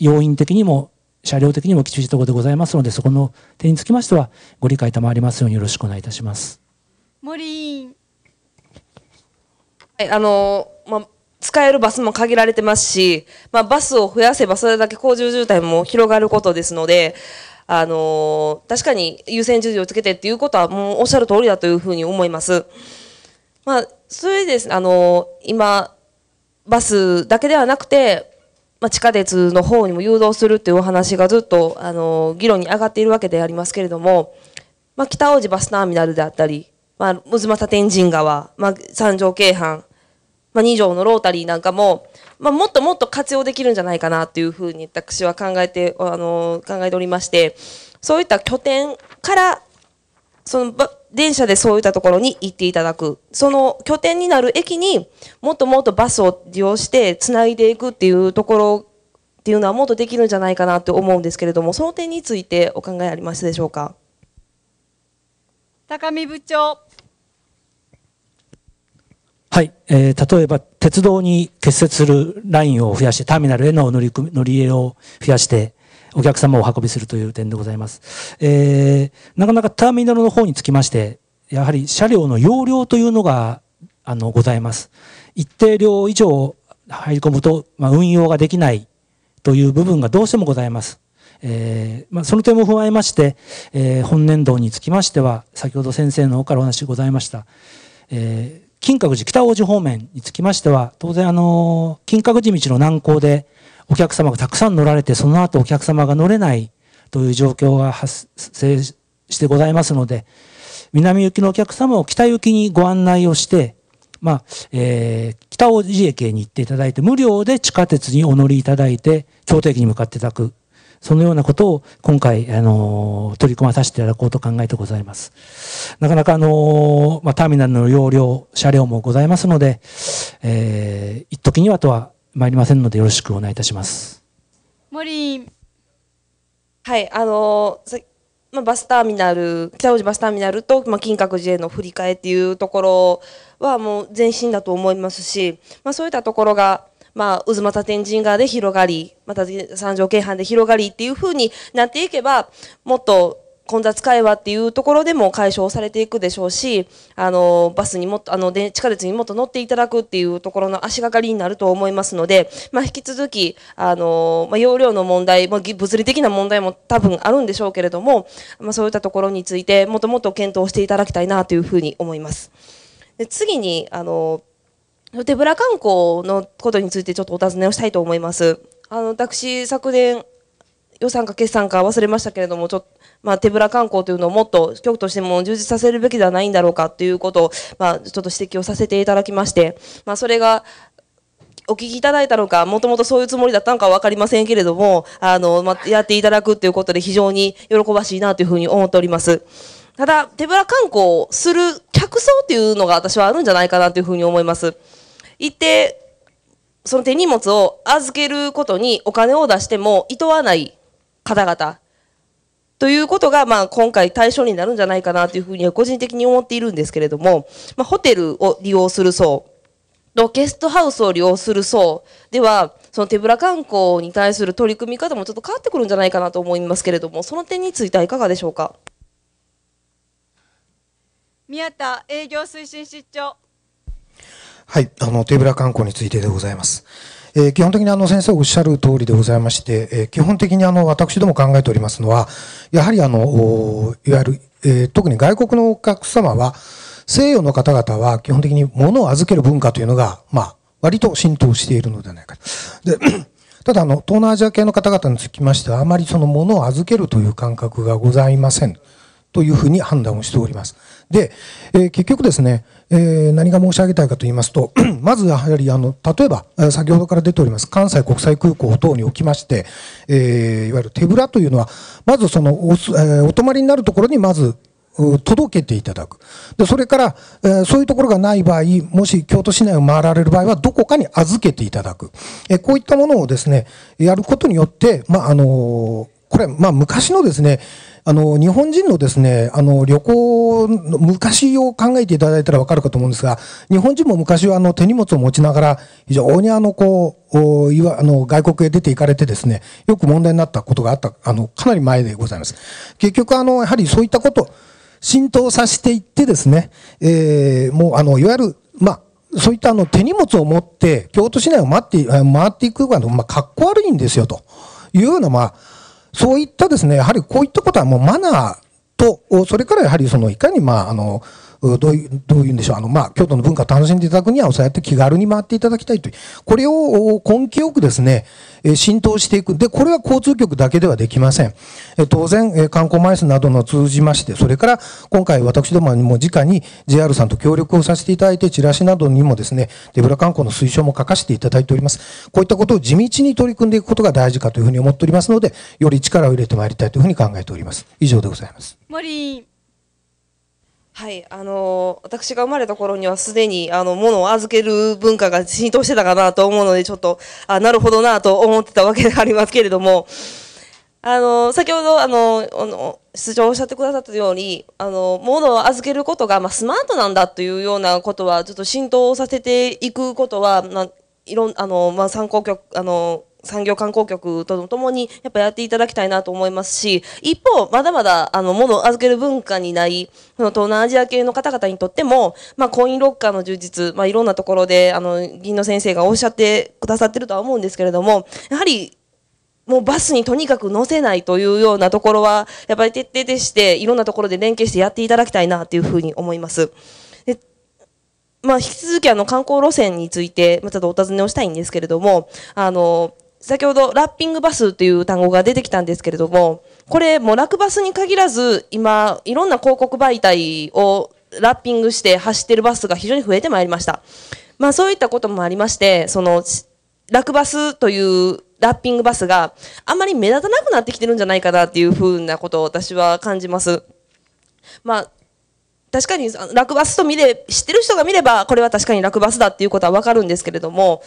要因的にも車両的にもきちいところでございますので、そこの点につきましては、ご理解賜りますようによろしくお願いいたします。森はい、あの、まあ、使えるバスも限られてますし、まあ、バスを増やせばそれだけ工場渋滞も広がることですので、あの、確かに優先順位をつけてっていうことはもうおっしゃる通りだというふうに思います。まあ、それです、あの、今、バスだけではなくて、まあ、地下鉄の方にも誘導するというお話がずっとあの議論に上がっているわけでありますけれども、まあ、北大路バスターミナルであったり、まあ、む天神川、まあ、三条京阪、まあ、二条のロータリーなんかも、まあ、もっともっと活用できるんじゃないかなというふうに私は考えてあの考えておりましてそういった拠点からその電車でそういったところに行っていただく。その拠点になる駅にもっともっとバスを利用してつないでいくっていうところっていうのはもっとできるんじゃないかなと思うんですけれども、その点についてお考えありますでしょうか。高見部長。はい、えー、例えば鉄道に結節するラインを増やしてターミナルへの乗り乗り入れを増やして、お客様をお運びするという点でございます。えー、なかなかターミナルの方につきまして、やはり車両の容量というのが、あの、ございます。一定量以上入り込むと、まあ、運用ができないという部分がどうしてもございます。えー、まあ、その点も踏まえまして、えー、本年度につきましては、先ほど先生の方からお話ございました、えー、金閣寺北大路方面につきましては、当然あの金閣寺道の難航で、お客様がたくさん乗られて、その後お客様が乗れないという状況が発生してございますので、南行きのお客様を北行きにご案内をして、まあ、えー、北大路駅に行っていただいて、無料で地下鉄にお乗りいただいて、京都駅に向かっていただく。そのようなことを今回、あのー、取り組まさせていただこうと考えてございます。なかなか、あのー、まあ、ターミナルの容量、車両もございますので、えー、一時にはとは参りませんのでよろしくお願いいたします。森はい、あのまあ、バスターミナル、北大路バスターミナルと、まあ、金閣寺への振り替えっていうところはもう前進だと思いますし、まあ、そういったところが、まあ、渦又天神川で広がり、また三条京阪で広がりっていうふうになっていけば、もっと混雑会話っていうところでも解消されていくでしょうし、あの、バスにもっと、あの、地下鉄にもっと乗っていただくっていうところの足がかりになると思いますので、まあ、引き続き、あの、まあ、容量の問題、まあ、物理的な問題も多分あるんでしょうけれども、まあ、そういったところについて、もっともっと検討していただきたいなというふうに思います。で、次に、あの、手ぶら観光のことについてちょっとお尋ねをしたいと思います。あの、私、昨年、予算か決算か忘れましたけれども、ちょっと、まあ、手ぶら観光というのをもっと局としても充実させるべきではないんだろうかということを、まあ、ちょっと指摘をさせていただきまして、まあ、それが、お聞きいただいたのか、もともとそういうつもりだったのかは分かりませんけれども、あの、まあ、やっていただくということで非常に喜ばしいなというふうに思っております。ただ、手ぶら観光をする客層っていうのが私はあるんじゃないかなというふうに思います。行って、その手荷物を預けることにお金を出しても厭わない方々ということが、まあ、今回対象になるんじゃないかなというふうには個人的に思っているんですけれども、まあ、ホテルを利用する層とゲストハウスを利用する層では、その手ぶら観光に対する取り組み方もちょっと変わってくるんじゃないかなと思いますけれども、その点についてはいかがでしょうか。宮田営業推進室長。はい、あの、手ぶら観光についてでございます。えー、基本的にあの先生おっしゃる通りでございまして、えー、基本的にあの私ども考えておりますのは、やはりあの、いわゆる、えー、特に外国のお客様は、西洋の方々は基本的に物を預ける文化というのが、まあ、割と浸透しているのではないか。で ただあの、東南アジア系の方々につきましては、あまりその物を預けるという感覚がございません。というふうに判断をしております。で、えー、結局ですね、えー、何が申し上げたいかと言いますと、まずやはりあの、例えば、先ほどから出ております関西国際空港等におきまして、えー、いわゆる手ぶらというのは、まずそのお、えー、お泊まりになるところにまず届けていただく。で、それから、えー、そういうところがない場合、もし京都市内を回られる場合は、どこかに預けていただく。えー、こういったものをですね、やることによって、まあ、あのー、これ、まあ、昔のですね、あの、日本人のですね、あの、旅行、昔を考えていただいたらわかるかと思うんですが、日本人も昔はあの、手荷物を持ちながら、非常にあの、こう、いわあの外国へ出て行かれてですね、よく問題になったことがあった、あの、かなり前でございます。結局、あの、やはりそういったこと、浸透させていってですね、えー、もう、あの、いわゆる、まあ、そういったあの手荷物を持って京都市内を待って回っていくのが、まあ、かっこ悪いんですよというような、まあ、そういったですね、やはりこういったことはもうマナーと、それからやはりそのいかにまあ、あの、どういう、どういうんでしょう。あの、まあ、京都の文化を楽しんでいただくには、そうやって気軽に回っていただきたいという。これを根気よくですね、浸透していく。で、これは交通局だけではできません。当然、観光枚数などの通じまして、それから今回私どもも直に JR さんと協力をさせていただいて、チラシなどにもですね、手ぶら観光の推奨も書かせていただいております。こういったことを地道に取り組んでいくことが大事かというふうに思っておりますので、より力を入れてまいりたいというふうに考えております。以上でございます。森はい、あの私が生まれた頃にはすでにあの物を預ける文化が浸透してたかなと思うので、ちょっとあなるほどなと思ってたわけでありますけれども、あの先ほどあのあの出場おっしゃってくださったように、あの物を預けることがまあ、スマートなんだというようなことはちょっと浸透させていくことは、まあ、いろんあのまあ、参考局あの産業観光局とともにやっぱやっていただきたいなと思いますし、一方、まだまだあの物を預ける文化にない、その東南アジア系の方々にとっても、まあ、コインロッカーの充実、まあ、いろんなところで、あの、銀の先生がおっしゃってくださってるとは思うんですけれども、やはり、もうバスにとにかく乗せないというようなところは、やっぱり徹底でして、いろんなところで連携してやっていただきたいなというふうに思います。まあ、引き続きあの観光路線について、まちょっとお尋ねをしたいんですけれども、あの、先ほどラッピングバスという単語が出てきたんですけれども、これもラクバスに限らず、今、いろんな広告媒体をラッピングして走ってるバスが非常に増えてまいりました。まあそういったこともありまして、その、ラクバスというラッピングバスがあんまり目立たなくなってきてるんじゃないかなっていうふうなことを私は感じます。まあ確かにラクバスと見れ、知ってる人が見れば、これは確かにラクバスだっていうことはわかるんですけれども、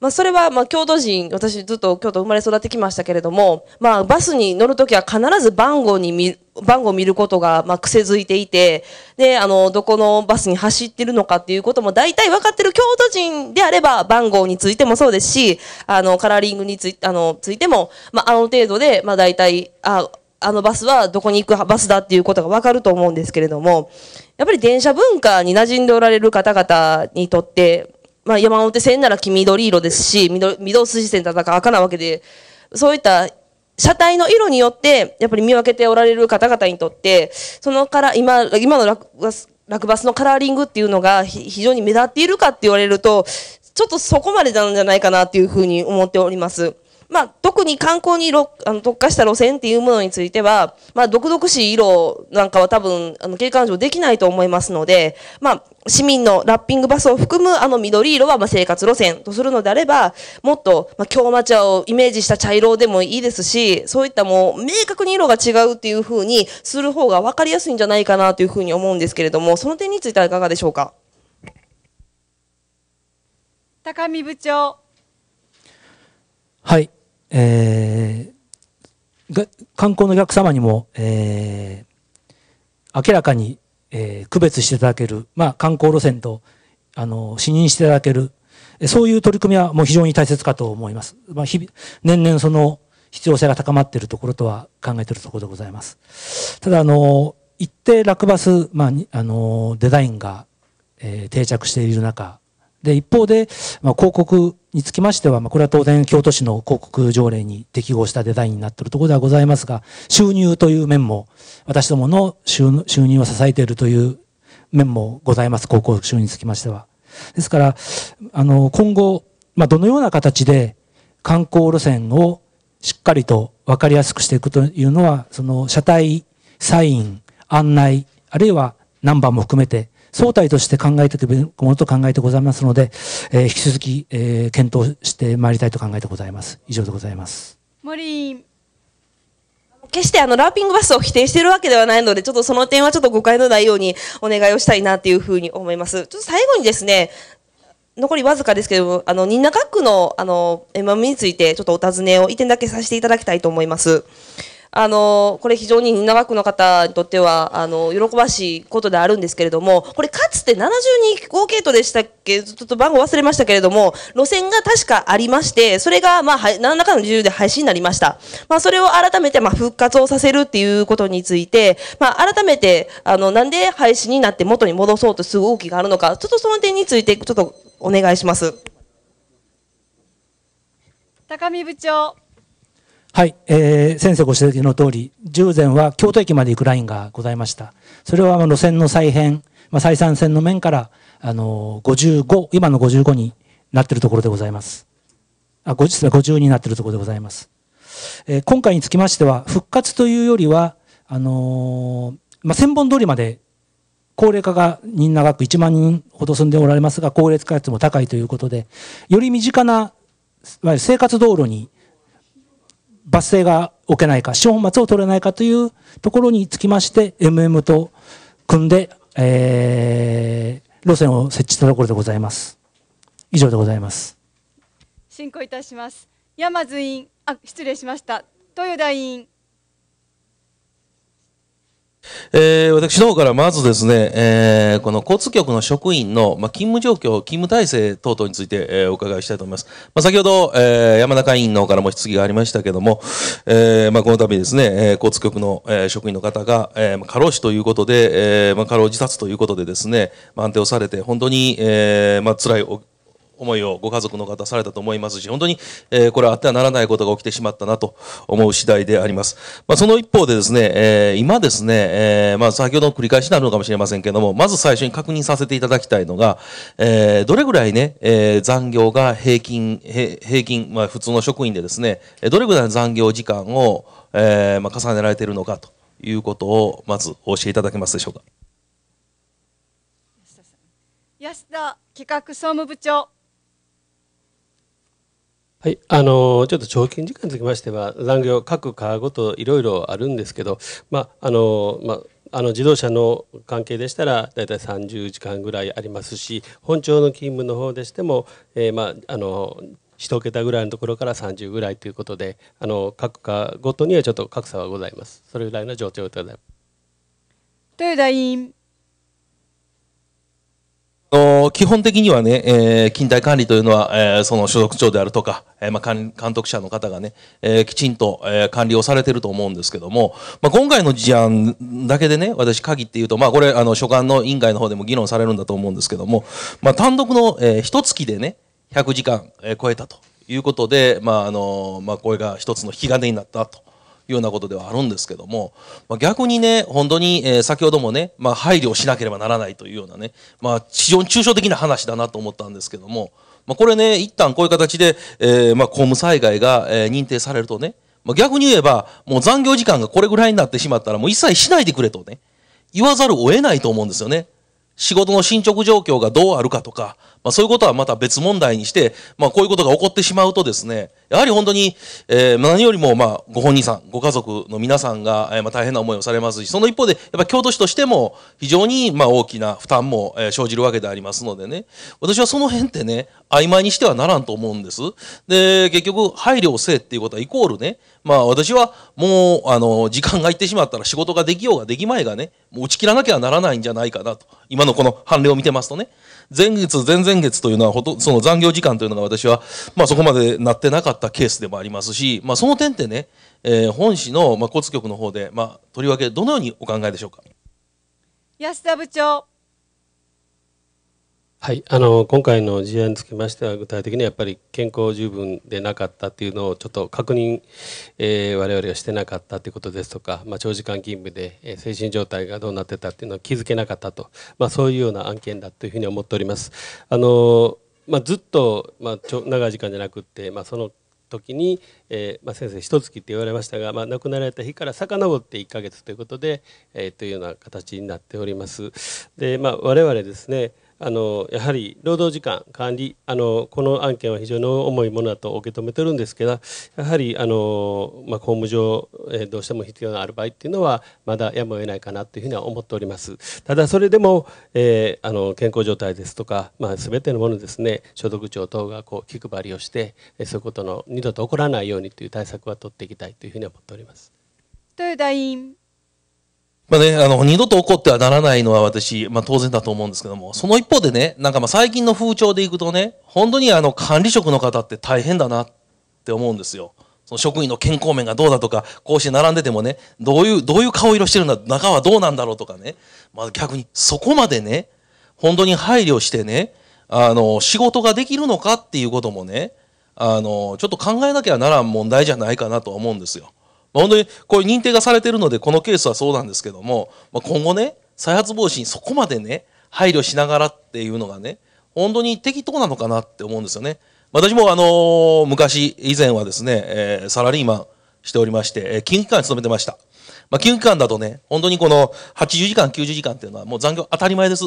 まあ、それは、まあ、京都人、私ずっと京都生まれ育ってきましたけれども、まあ、バスに乗るときは必ず番号に見、番号を見ることが、まあ、癖づいていて、で、あの、どこのバスに走ってるのかっていうことも大体分かってる京都人であれば、番号についてもそうですし、あの、カラーリングについあの、ついても、まあ、あの程度で、まあ、大体、あ、あのバスはどこに行くバスだっていうことがわかると思うんですけれども、やっぱり電車文化に馴染んでおられる方々にとって、まあ、山手線なら黄緑色ですし、緑筋線だったか赤なわけで、そういった車体の色によって、やっぱり見分けておられる方々にとって、そのから、今、今の落バス、落バスのカラーリングっていうのが非常に目立っているかって言われると、ちょっとそこまでなんじゃないかなっていうふうに思っております。まあ、特に観光にあの特化した路線っていうものについては、まあ、独々しい色なんかは多分、あの、景観上できないと思いますので、まあ、市民のラッピングバスを含むあの緑色はまあ生活路線とするのであれば、もっと、まあ、京町屋をイメージした茶色でもいいですし、そういったもう明確に色が違うっていうふうにする方が分かりやすいんじゃないかなというふうに思うんですけれども、その点についてはいかがでしょうか。高見部長。はい、えー、観光のお客様にも、えー、明らかに、えー、区別していただける、まあ、観光路線と、あの、視認していただける、そういう取り組みはもう非常に大切かと思います。まあ、日々、年々その必要性が高まっているところとは考えているところでございます。ただ、あの、一定落バス、まあ、あの、デザインが、えー、定着している中、で、一方で、まあ、広告につきましては、まあ、これは当然京都市の広告条例に適合したデザインになっているところではございますが、収入という面も、私どもの収入を支えているという面もございます、広告収入につきましては。ですから、あの、今後、まあ、どのような形で観光路線をしっかりと分かりやすくしていくというのは、その車体、サイン、案内、あるいはナンバーも含めて、総体として考えていくものと考えてございますので、えー、引き続き、えー、検討してまいりたいと考えてございます。以上でございます。森決してあのラーピングバスを否定しているわけではないので、ちょっとその点はちょっと誤解のないようにお願いをしたいなっていうふうに思います。ちょっと最後にですね、残りわずかですけれども、あの、新中区の、あの、MM について、ちょっとお尋ねを一点だけさせていただきたいと思います。あの、これ非常に長くの方にとっては、あの、喜ばしいことであるんですけれども、これかつて72号系統でしたっけちょっと番号忘れましたけれども、路線が確かありまして、それが、まあ、何らかの理由で廃止になりました。まあ、それを改めて、まあ、復活をさせるっていうことについて、まあ、改めて、あの、なんで廃止になって元に戻そうとする動きがあるのか、ちょっとその点について、ちょっとお願いします。高見部長。はい、えー、先生ご指摘の通り、従前は京都駅まで行くラインがございました。それは路線の再編、まあ、再三線の面から、あの55、今の55になっているところでございます。あ、50、50になっているところでございます。えー、今回につきましては、復活というよりは、あのー、まあ、千本通りまで高齢化が人長く1万人ほど住んでおられますが、高齢化率も高いということで、より身近な、いわゆる生活道路に罰制が置けないか、資本末を取れないかというところにつきまして、MM と組んで、えー、路線を設置したところでございます。以上でございます。進行いたします。山津委員、あ、失礼しました。豊田委員。えー、私の方からまずですね、えー、この交通局の職員の、ま勤務状況、勤務体制等々について、えー、お伺いしたいと思います。ま先ほど、えー、山中委員の方からも質疑がありましたけども、えーまこの度ですね、えー、交通局の、えー、職員の方が、えー、過労死ということで、えーま過労自殺ということでですね、ま安定をされて、本当に、えーま辛いお思いをご家族の方されたと思いますし、本当に、えー、これはあってはならないことが起きてしまったなと思う次第であります。まあ、その一方でですね、えー、今ですね、えー、まあ、先ほどの繰り返しになるのかもしれませんけども、まず最初に確認させていただきたいのが、えどれぐらいね、え残業が平均、平均、まあ、普通の職員でですね、どれぐらいの残業時間を、えまあ、重ねられているのかということを、まずお教えいただけますでしょうか。安田企画総務部長はい、あのちょっと長期時間につきましては残業各課ごといろいろあるんですけど、まああのまあ、あの自動車の関係でしたら大体30時間ぐらいありますし本庁の勤務の方でしても、えー、まあ、あの1桁ぐらいのところから30ぐらいということであの各課ごとにはちょっと格差はございます。それぐらいの状況でございます。田委員基本的にはね、えー、勤怠管理というのは、えー、その所属長であるとか、えーまあ、監督者の方がね、えー、きちんと、えー、管理をされてると思うんですけども、まあ、今回の事案だけでね、私鍵っていうと、まあ、これ、あの、所管の委員会の方でも議論されるんだと思うんですけども、まあ、単独の、えー、一月でね、100時間、えー、超えたということで、まあ、あの、まあ、これが一つの引き金になったと。いうようなことではあるんですけども、まあ、逆にね、本当に、えー、先ほどもね、まあ、配慮をしなければならないというようなね、まあ、非常に抽象的な話だなと思ったんですけども、まあ、これね、一旦こういう形で、えー、まあ、公務災害が、えー、認定されるとね、まあ、逆に言えば、もう残業時間がこれぐらいになってしまったら、もう一切しないでくれとね、言わざるを得ないと思うんですよね。仕事の進捗状況がどうあるかとか、まあ、そういうことはまた別問題にして、まあ、こういうことが起こってしまうとですね、やはり本当に、えー、何よりも、まあ、ご本人さん、ご家族の皆さんが、えー、まあ、大変な思いをされますし、その一方で、やっぱ京都市としても、非常に、まあ、大きな負担も、えー、生じるわけでありますのでね、私はその辺ってね、曖昧にしてはならんと思うんです。で、結局、配慮をせえっていうことは、イコールね、まあ私はもうあの時間がいってしまったら仕事ができようができまいがねもう打ち切らなきゃならないんじゃないかなと今のこの判例を見てますとね前月前々月というのはほとその残業時間というのが私は、まあ、そこまでなってなかったケースでもありますし、まあ、その点ってね、えー、本市の、まあ、交通局の方で、まあ、とりわけどのようにお考えでしょうか安田部長はい、あの今回の事案につきましては具体的にはやっぱり健康十分でなかったっていうのをちょっと確認、えー、我々はしてなかったということですとか、まあ、長時間勤務で、え精神状態がどうなってたっていうのを気づけなかったと、まあ、そういうような案件だというふうに思っております。あのまあ、ずっと、まあ、ちょ長い時間じゃなくて、まあ、その時に、えー、まあ、先生一月って言われましたが、まあ、亡くなられた日から遡って1ヶ月ということで、えー、というような形になっております。でまあ、我々ですねあのやはり労働時間管理あのこの案件は非常に重いものだと受け止めてるんですけどやはりあの、まあ、公務上、えどうしても必要なアルバイトというのはまだやむを得ないかなというふうには思っておりますただそれでも、えー、あの健康状態ですとか、まあ、全てのものですね所得庁等がこう気配りをしてそういうことの二度と起こらないようにという対策は取っていきたいというふうに思っております。豊田委員まあね、あの、二度と起こってはならないのは私、まあ当然だと思うんですけども、その一方でね、なんかまあ最近の風潮でいくとね、本当にあの管理職の方って大変だなって思うんですよ。その職員の健康面がどうだとか、こうして並んでてもね、どういう、どういう顔色してるんだ、中はどうなんだろうとかね。まあ逆に、そこまでね、本当に配慮してね、あの、仕事ができるのかっていうこともね、あの、ちょっと考えなきゃならん問題じゃないかなと思うんですよ。まあ、本当にこういう認定がされているので、このケースはそうなんですけども、まあ、今後ね、再発防止にそこまでね、配慮しながらっていうのがね、本当に適当なのかなって思うんですよね。私もあのー、昔、以前はですね、えー、サラリーマンしておりまして、えー、金融機関に勤めてました。まあ、金融機関だとね、本当にこの80時間、90時間っていうのはもう残業当たり前です。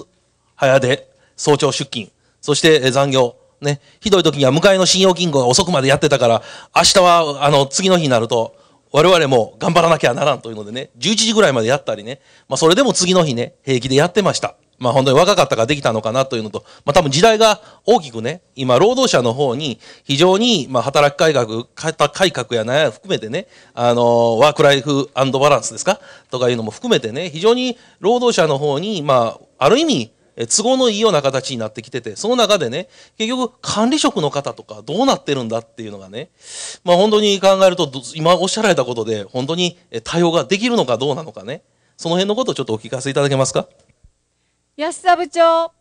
早出、早朝出勤、そして残業。ね、ひどい時には迎えの信用金庫が遅くまでやってたから、明日は、あの、次の日になると、我々も頑張らなきゃならんというのでね、11時ぐらいまでやったりね、まあそれでも次の日ね、平気でやってました。まあ本当に若かったからできたのかなというのと、まあ多分時代が大きくね、今労働者の方に非常にまあ働き改革、改革や悩み含めてね、あの、ワークライフバランスですかとかいうのも含めてね、非常に労働者の方に、まあある意味、都合のいいような形になってきてて、その中でね、結局管理職の方とかどうなってるんだっていうのがね、まあ本当に考えると、今おっしゃられたことで、本当に対応ができるのかどうなのかね、その辺のことをちょっとお聞かせいただけますか。安田部長。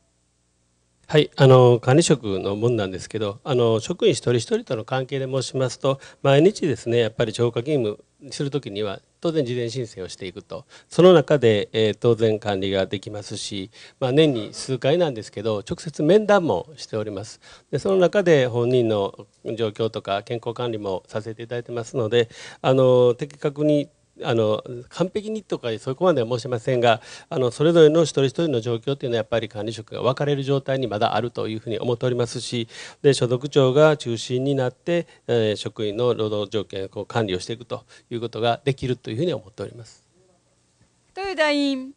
はい、あの管理職のもんなんですけどあの職員一人一人との関係で申しますと毎日ですねやっぱり超過勤務する時には当然事前申請をしていくとその中で、えー、当然管理ができますし、まあ、年に数回なんですけど直接面談もしておりますでその中で本人の状況とか健康管理もさせていただいてますのであの的確にあの完璧にとかそこまでは申しませんがあのそれぞれの一人一人の状況というのはやっぱり管理職が分かれる状態にまだあるというふうに思っておりますしで所属長が中心になって、えー、職員の労働条件を管理をしていくということができるというふうに思っております。豊田委員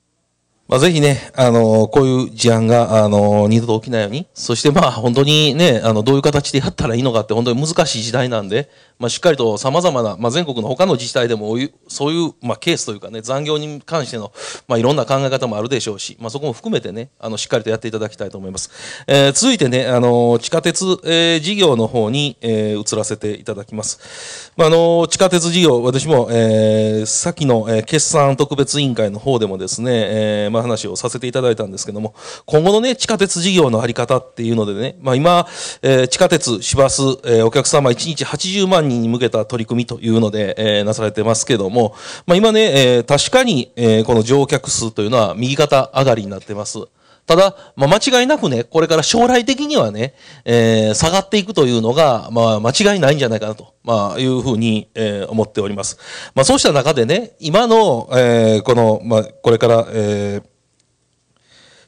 まあ、ぜひね、あのー、こういう事案が、あのー、二度と起きないように、そしてまあ、本当にね、あの、どういう形でやったらいいのかって本当に難しい時代なんで、まあ、しっかりと様々な、まあ、全国の他の自治体でも、そういう、まあ、ケースというかね、残業に関しての、まあ、いろんな考え方もあるでしょうし、まあ、そこも含めてね、あの、しっかりとやっていただきたいと思います。えー、続いてね、あのー、地下鉄、えー、事業の方に、えー、移らせていただきます。まあ、あのー、地下鉄事業、私も、えー、きの、えー、決算特別委員会の方でもですね、えーまあ、話をさせていただいたんですけども、今後のね、地下鉄事業のあり方っていうのでね、まあ、今、えー、地下鉄、市バス、えー、お客様1日80万人に向けた取り組みというので、えー、なされてますけども、まあ、今ね、えー、確かに、えー、この乗客数というのは右肩上がりになってます。ただ、まあ、間違いなくね、これから将来的にはね、えー、下がっていくというのが、まあ、間違いないんじゃないかなと、まあ、いうふうに、えー、思っております。まあ、そうした中でね、今の、えー、この、まあ、これから、えー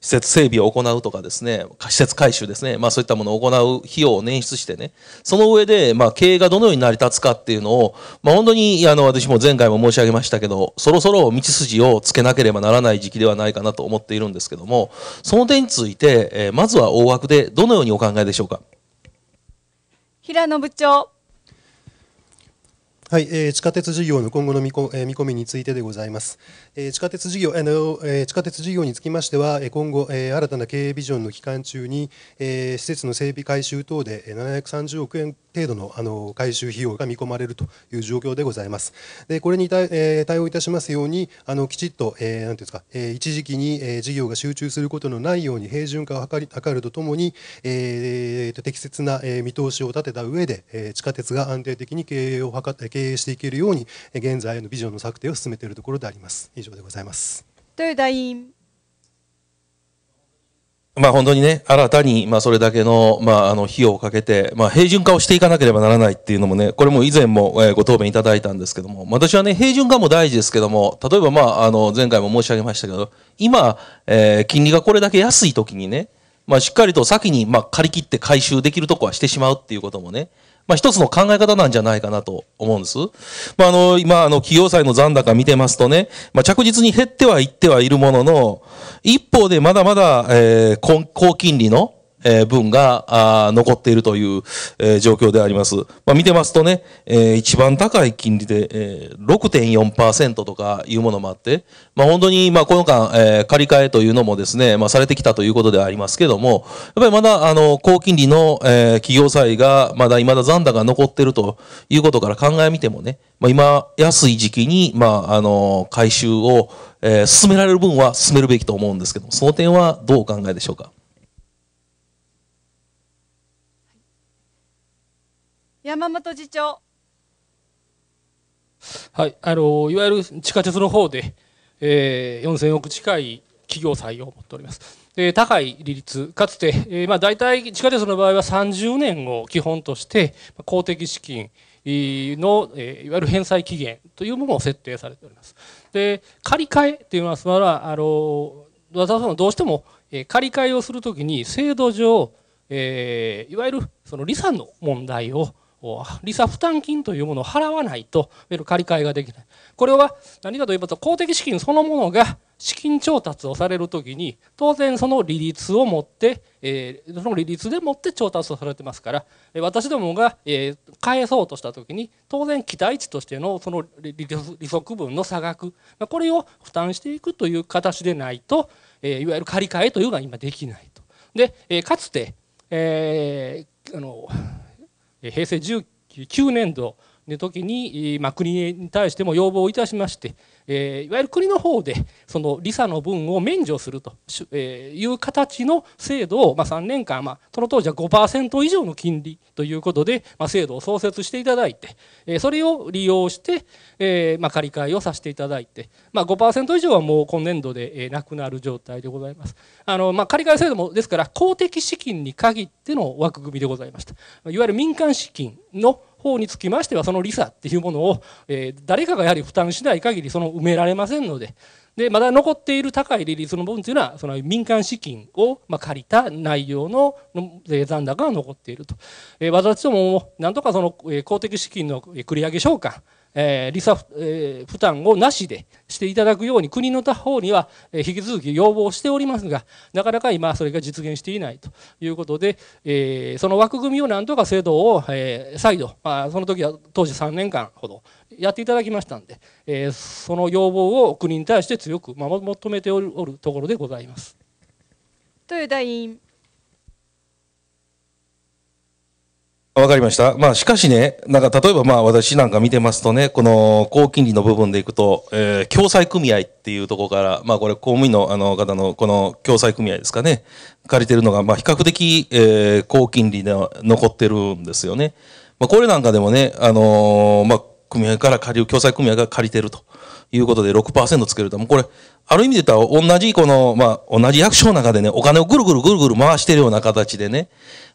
施設整備を行うとかですね、施設改修ですね、まあそういったものを行う費用を捻出してね、その上で、まあ経営がどのように成り立つかっていうのを、まあ本当に、あの、私も前回も申し上げましたけど、そろそろ道筋をつけなければならない時期ではないかなと思っているんですけども、その点について、えまずは大枠でどのようにお考えでしょうか。平野部長。はい、えー、地下鉄事業の今後の見こ、えー、見込みについてでございます。えー、地下鉄事業、あえー、地下鉄事業につきましては、今後、えー、新たな経営ビジョンの期間中に、えー、施設の整備改修等で730億円程度のあの改修費用が見込まれるという状況でございます。で、これに対、えー、対応いたしますように、あのきちっと、えー、なんていうんですか、えー、一時期に、えー、事業が集中することのないように平準化を図り図るとともに、えー、適切な、えー、見通しを立てた上で、えー、地下鉄が安定的に経営を図って経営していけるように現在のビジョンの策定を進めているところであります以上でございます豊田委員まあ本当にね、新たに、まあそれだけの、まああの費用をかけて、まあ平準化をしていかなければならないっていうのもね、これも以前もご答弁いただいたんですけども、私はね、平準化も大事ですけども、例えばまああの前回も申し上げましたけど、今、え金利がこれだけ安い時にね、まあしっかりと先に、まあ借り切って回収できるとこはしてしまうっていうこともね、まあ、一つの考え方なんじゃないかなと思うんです。まあ、あの、今、あの、企業債の残高見てますとね、まあ、着実に減ってはいってはいるものの、一方でまだまだ、えー、高金利の、えー、分があ残っているという、えー、状況であります。まあ、見てますとね、えー、一番高い金利で、えー、6.4%とかいうものもあって、まあ、本当に、まあ、この間、えー、借り換えというのもですね、まあ、されてきたということでありますけども、やっぱりまだ、あの、高金利の、えー、企業債が、まだ、未だ残高が残っているということから考えみてもね、まあ、今、安い時期に、まあ、あの、回収を、えー、進められる分は進めるべきと思うんですけども、その点はどうお考えでしょうか。山本次長。はい、あのいわゆる地下鉄の方で、えー、4000億近い企業採用を持っております。で高い利率、かつて、えー、まあ、大体地下鉄の場合は30年を基本として公的資金の、えー、いわゆる返済期限というものを設定されております。で借り換えといいますのはあの私どうしても借り換えをするときに制度上、えー、いわゆるその利産の問題を利差負担金というものを払わないと、いわゆる借り換えができない。これは何かと言いますと、公的資金そのものが資金調達をされるときに、当然その利率を持って、えー、その利率でもって調達をされてますから、私どもが、えー、返そうとしたときに、当然期待値としてのその利息分の差額、これを負担していくという形でないと、えー、いわゆる借り換えというのは今できないと。で、えー、かつて、えー、あの、平成19年度の時に、まあ、国に対しても要望をいたしまして、えー、いわゆる国の方でその利差の分を免除するという形の制度を、まあ、3年間、まあ、その当時は5%以上の金利ということで、まあ、制度を創設していただいて、えそれを利用して、えーまあ、借り換えをさせていただいて、まあ5、5%以上はもう今年度でなくなる状態でございます。あの、まあ、借り換え制度も、ですから、公的資金に限っての枠組みでございました。いわゆる民間資金の方につきましては、その利差っていうものを、えー、誰かがやはり負担しない限り、その埋められませんので、で、まだ残っている高い利率の分というのは、その民間資金を、まあ、借りた内容の残高が残っていると。えー、私どもも、なんとかその、えー、公的資金の繰り上げ償還、えー、利差、えー、負担をなしでしていただくように国の他方には引き続き要望しておりますがなかなか今それが実現していないということで、えー、その枠組みをなんとか制度を、えー、再度、まあ、その時は当時3年間ほどやっていただきましたんで、えー、その要望を国に対して強く、まあ、求めておるところでございます。豊田委員わかりました。まあ、しかしね、なんか、例えばまあ、私なんか見てますとね、この、高金利の部分でいくと、えー、共済組合っていうところから、まあ、これ、公務員のあの方の、この、共済組合ですかね、借りてるのが、まあ、比較的、えー、高金利で残ってるんですよね。まあ、これなんかでもね、あのー、まあ、組合から借りる、共済組合が借りてるということで6%つけると、もうこれ、ある意味で言ったら同じこの、まあ、同じ役所の中でね、お金をぐるぐるぐるぐる回してるような形でね、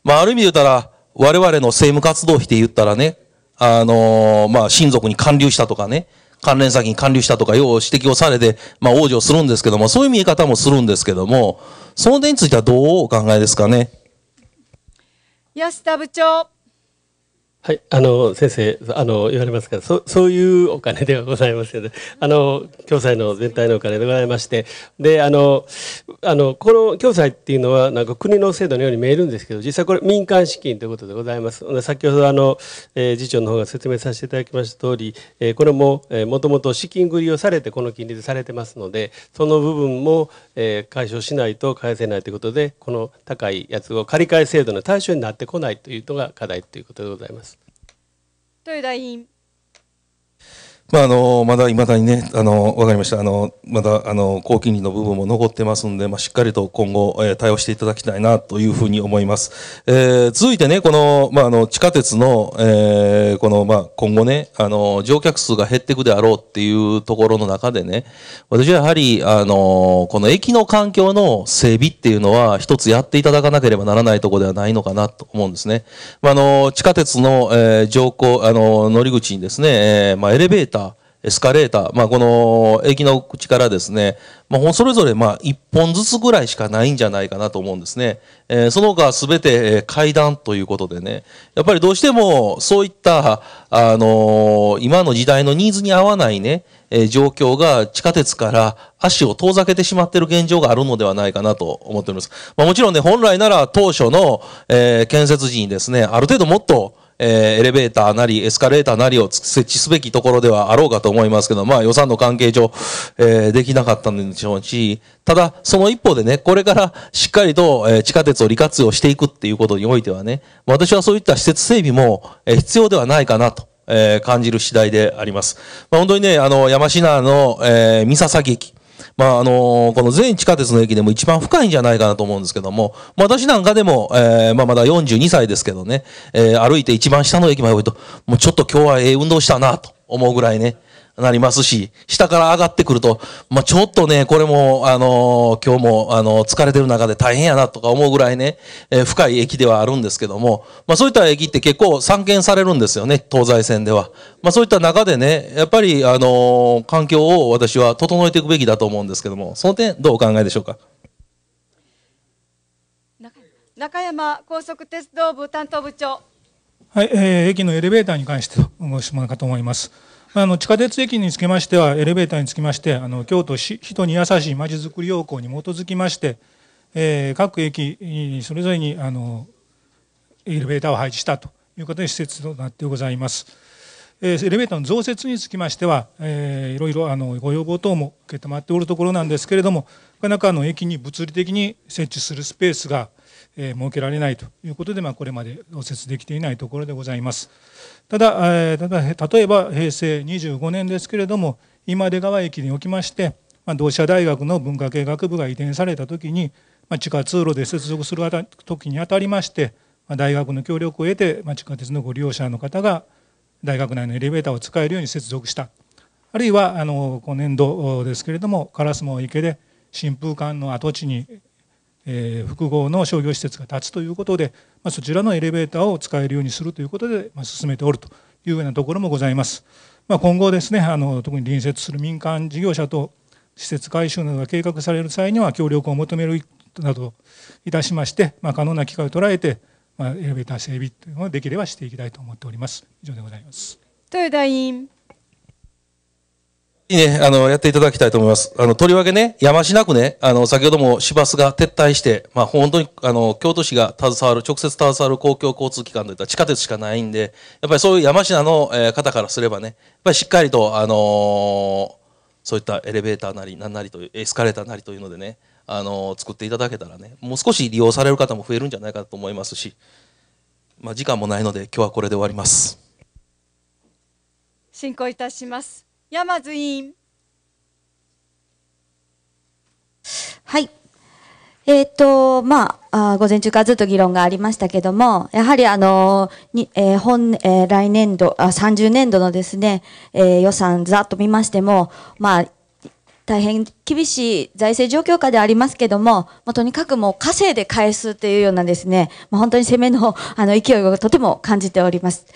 まあ、ある意味で言ったら、我々の政務活動費で言ったらね、あのー、まあ、親族に還流したとかね、関連先に還流したとか、よう指摘をされて、まあ、往生するんですけども、そういう見え方もするんですけども、その点についてはどうお考えですかね。安田部長。はい、あの先生あの言われますがそそういうお金ではございません、あの共済の全体のお金でございましてであのあのこの共済っていうのはなんか国の制度のように見えるんですけど実際これ民間資金ということでございます先ほどあの、えー、次長の方が説明させていただきました通り、えー、これも、えもともと資金繰りをされてこの金利でされてますのでその部分も、えー、解消しないと返せないということでこの高いやつを借り換え制度の対象になってこないというのが課題ということでございます。ちいラまあ、あのまだいまだにね、あの分かりました、あのまだあの高金利の部分も残ってますんで、まあ、しっかりと今後、えー、対応していただきたいなというふうに思います。えー、続いてね、この,、まあ、あの地下鉄の,、えーこのまあ、今後ねあの、乗客数が減っていくであろうっていうところの中でね、私はやはりあのこの駅の環境の整備っていうのは、一つやっていただかなければならないところではないのかなと思うんですね。まあ、あの地下鉄の、えー、乗降あの乗り口にですね、えーまあ、エレベーターエスカレーター、まあ、この駅の口からですね、まあ、それぞれまあ1本ずつぐらいしかないんじゃないかなと思うんですね。えー、その他すべて階段ということでね、やっぱりどうしてもそういった、あのー、今の時代のニーズに合わないね、えー、状況が地下鉄から足を遠ざけてしまっている現状があるのではないかなと思っております。まあ、もちろんね、本来なら当初の、えー、建設時にですね、ある程度もっとえー、エレベーターなりエスカレーターなりを設置すべきところではあろうかと思いますけど、まあ予算の関係上、えー、できなかったんでしょうし、ただその一方でね、これからしっかりと、えー、地下鉄を利活用していくっていうことにおいてはね、私はそういった施設整備も、えー、必要ではないかなと、えー、感じる次第であります。まあ、本当にね、あの、山科の、えー、三笹まあ、あのー、この全地下鉄の駅でも一番深いんじゃないかなと思うんですけども、まあ、私なんかでも、えー、まあ、まだ42歳ですけどね、えー、歩いて一番下の駅まで行くと、もうちょっと今日はええ運動したなと思うぐらいね、なりますし、下から上がってくると、まあ、ちょっとね、これも、あのー、今日も、あのー、疲れてる中で大変やなとか思うぐらいね、えー、深い駅ではあるんですけども、まあ、そういった駅って結構散見されるんですよね、東西線では。まあ、そういった中でね、やっぱり、あの環境を私は整えていくべきだと思うんですけども、その点、どうお考えでしょうか。中山高速鉄道部担当部長。はい、えー、駅のエレベーターに関しておご質問かと思います。あの地下鉄駅につきましてはエレベーターにつきましてあの京都市人に優しいまちづくり要項に基づきまして、えー、各駅それぞれにあのエレベーターを配置したということで施設となってございます。エレベーターの増設につきましては、えー、いろいろあのご要望等も承っておるところなんですけれども、なかなかあの駅に物理的に設置するスペースが、えー、設けられないということで、まあ、これまで増設できていないところでございます。ただ、ただ例えば平成25年ですけれども、今出川駅におきまして、まあ、同志社大学の文化系学部が移転された時に、まあ、地下通路で接続する時にあたりまして、まあ、大学の協力を得て、まあ、地下鉄のご利用者の方が大学内のエレベーターを使えるように接続した。あるいはあの今年度ですけれども烏丸池で新風館の跡地に、えー、複合の商業施設が建つということでまあ、そちらのエレベーターを使えるようにするということで、まあ、進めておるというようなところもございます。まあ、今後ですねあの特に隣接する民間事業者と施設改修などが計画される際には協力を求めるなどいたしまして、まあ、可能な機会を捉えて、まあ、エレベーター整備というのをできればしていきたいと思っております。以上でございます。豊田委員ね、あの、やっていただきたいと思います。あの、とりわけね、山科区ね、あの、先ほども市バスが撤退して、まあ、本当に、あの、京都市が携わる、直接携わる公共交通機関といったら地下鉄しかないんで、やっぱりそういう山科の、えー、方からすればね、やっぱりしっかりと、あのー、そういったエレベーターなり、なんなりという、エスカレーターなりというのでね、あのー、作っていただけたらね、もう少し利用される方も増えるんじゃないかと思いますし、まあ、時間もないので、今日はこれで終わります。進行いたします。山津院はいえーとまあ、あ午前中からずっと議論がありましたけども、やはりあのに、えー本えー、来年度あ、30年度のですね、えー、予算、ざっと見ましても、まあ、大変厳しい財政状況下でありますけども、もうとにかくもう稼いで返すというようなですね、ま本当に攻めのあの勢いをとても感じております。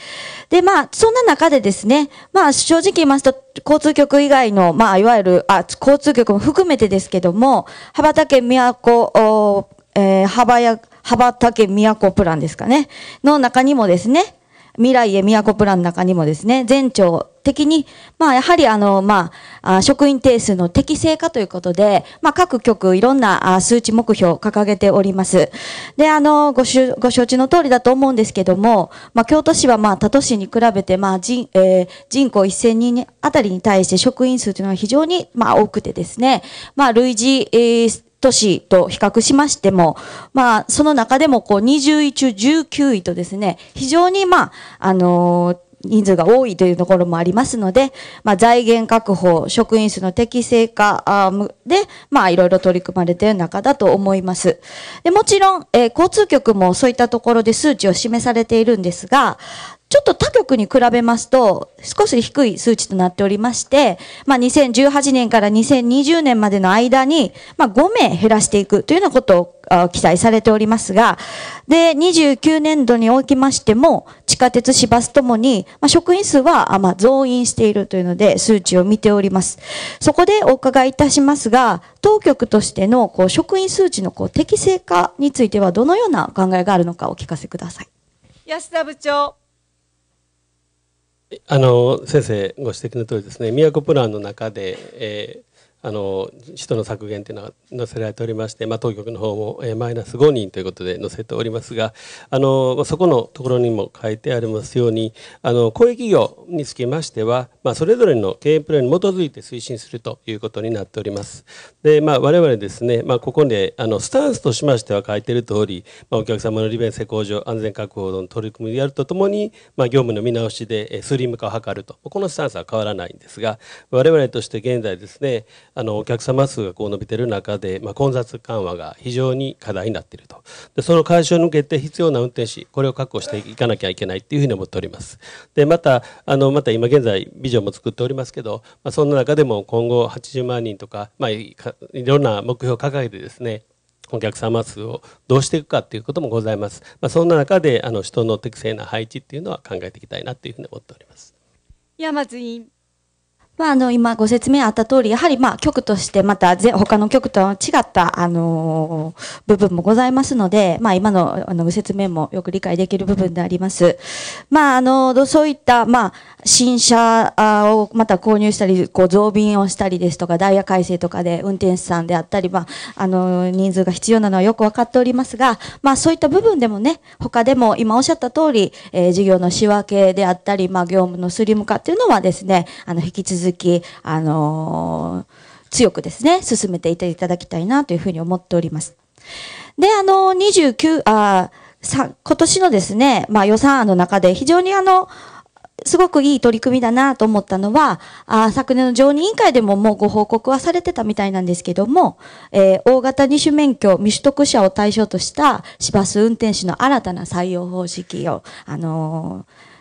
で、まあ、そんな中でですね、まあ、正直言いますと、交通局以外の、まあ、いわゆる、あ、交通局も含めてですけども、羽ばたけ都、えー、幅や、羽ばたけ都プランですかね、の中にもですね、未来へ都プランの中にもですね、全長的に、まあ、やはりあの、まあ、職員定数の適正化ということで、まあ、各局いろんな数値目標を掲げております。で、あの、ごご承知の通りだと思うんですけども、まあ、京都市は、まあ、他都市に比べて、まあ、人、えー、人口1000人あたりに対して職員数というのは非常に、まあ、多くてですね、まあ、類似、えー都市と比較しましても、まあ、その中でもこう20位中19位とですね、非常にまあ、あのー人数が多いというところもありますので、まあ、財源確保、職員数の適正化で、まあ、いろいろ取り組まれている中だと思います。でもちろん、えー、交通局もそういったところで数値を示されているんですが、ちょっと他局に比べますと、少し低い数値となっておりまして、まあ、2018年から2020年までの間に、まあ、5名減らしていくというようなことを記載されておりますが、で、29年度におきましても、地下鉄、市バスともに、まあ、職員数は、まあ、増員しているというので、数値を見ております。そこでお伺いいたしますが、当局としてのこう職員数値のこう適正化については、どのようなお考えがあるのかお聞かせください。安田部長。あの先生ご指摘の通りですね、都プランの中で、えあの人の削減というのが載せられておりまして、まあ、当局の方も、えマイナス5人ということで載せておりますがあの、まそこのところにも書いてありますようにあの公営企業につきましては、まあ、それぞれの経営プランに基づいて推進するということになっております。でまあ、我々ですね、まあ、ここであのスタンスとしましては書いている通り、まお客様の利便性向上安全確保の取り組みであるとともに、ま業務の見直しでスリム化を図るとこのスタンスは変わらないんですが我々として現在ですねあのお客様数がこう伸びている中で、まあ、混雑緩和が非常に課題になっているとでその解消に向けて必要な運転士これを確保していかなきゃいけないというふうに思っておりますでまたあのまた今現在ビジョンも作っておりますけど、まあ、そんな中でも今後80万人とか、まあ、いろんな目標を掲げてですねお客様数をどうしていくかということもございます、まあ、そんな中であの人の適正な配置っていうのは考えていきたいなというふうに思っております。山津委員まあ、あの、今ご説明あった通り、やはりまあ、局としてまたぜ、他の局と違った、あの部分もございますので、まあ、今の、あの、ご説明もよく理解できる部分であります。まあ、あの、そういった、まあ、新車をまた購入したり、こう、増便をしたりですとか、ダイヤ改正とかで運転手さんであったり、まあ、あの、人数が必要なのはよくわかっておりますが、まあ、そういった部分でもね、他でも今おっしゃった通り、えー、事業の仕分けであったり、まあ、業務のスリム化っていうのはですね、あの、引き続き続き、あの強くですね、進めていただきたいなというふうに思っております。で、あの、29、あ、さ、今年のですね、まあ予算案の中で非常にあの、すごくいい取り組みだなと思ったのは、あ昨年の常任委員会でももうご報告はされてたみたいなんですけども、えー、大型二種免許未取得者を対象とした市バス運転手の新たな採用方式を、あのー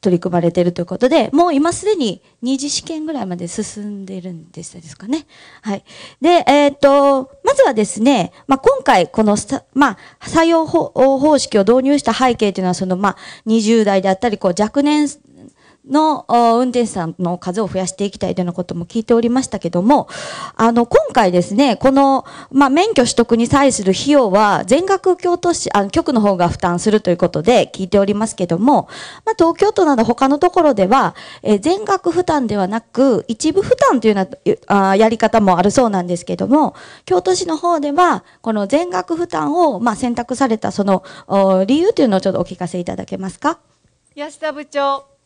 取り組まれているということで、もう今すでに二次試験ぐらいまで進んでいるんでしたですかね。はい。で、えっ、と、まずはですね、まあ、今回この、まあ、採用方式を導入した背景というのは、その、まあ、20代であったり、こう、若年の運転手さんの数を増やしていきたいというようなことも聞いておりましたけども、あの、今回ですね、この、まあ、免許取得に際する費用は、全額京都市、あの、局の方が負担するということで聞いておりますけども、まあ、東京都など他のところでは、え全額負担ではなく、一部負担というようなあやり方もあるそうなんですけども、京都市の方では、この全額負担を、まあ、選択されたその、理由というのをちょっとお聞かせいただけますか。安田部長。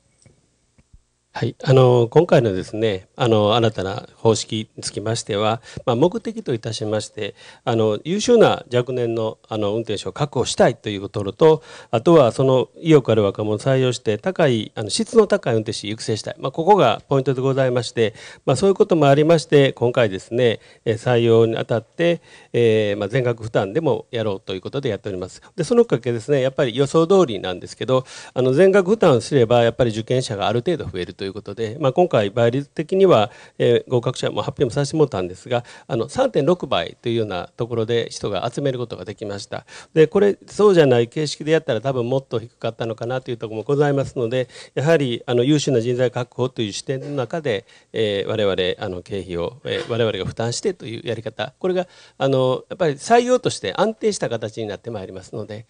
はい、あの今回のですねあの新たな方式につきましては、まあ、目的といたしましてあの優秀な若年のあの運転手を確保したいというとこととあとはその意欲ある若者を採用して高いあの質の高い運転手を育成したい、まあ、ここがポイントでございまして、まあ、そういうこともありまして今回ですね採用にあたって、えー、ま全額負担でもやろうということでやっておりますでそのかけですねやっぱり予想通りなんですけどあの全額負担すればやっぱり受験者がある程度増えるとということで、まあ、今回倍率的には、えー、合格者も発表もさせてもらったんですがあの3.6倍というようなところで人が集めることができましたでこれそうじゃない形式でやったら多分もっと低かったのかなというところもございますのでやはりあの優秀な人材確保という視点の中で、えー、我々あの経費を、えー、我々が負担してというやり方これがあのやっぱり採用として安定した形になってまいりますので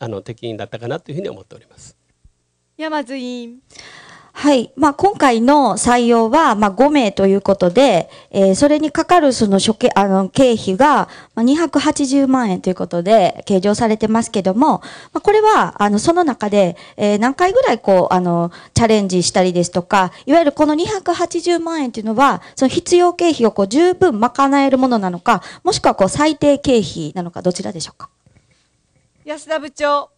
あの適任だったかなというふうに思っております。山津委員はい。まあ、今回の採用は、まあ、5名ということで、えー、それにかかるその諸経、あの、経費が、まあ、280万円ということで、計上されてますけども、まあ、これは、あの、その中で、えー、何回ぐらい、こう、あの、チャレンジしたりですとか、いわゆるこの280万円というのは、その必要経費を、こう、十分賄えるものなのか、もしくは、こう、最低経費なのか、どちらでしょうか。安田部長。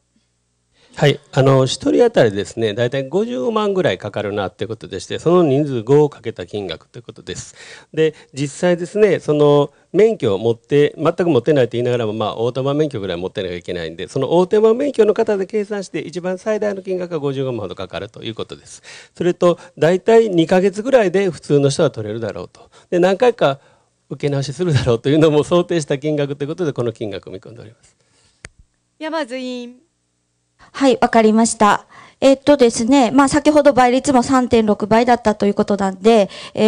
はい、あの1人当たりですね大体55万ぐらいかかるなということでしてその人数5をかけた金額ということです。で実際ですねその免許を持って全く持ってないと言いながらも、まあ、大手間免許ぐらい持ってなきゃいけないんでその大手間免許の方で計算して一番最大の金額が55万ほどかかるということです。それと大体2ヶ月ぐらいで普通の人は取れるだろうと。で何回か受け直しするだろうというのも想定した金額ということでこの金額を見込んでおります。山津委員はい、わかりました。えっとですね、まあ、先ほど倍率も3.6倍だったということなんで、え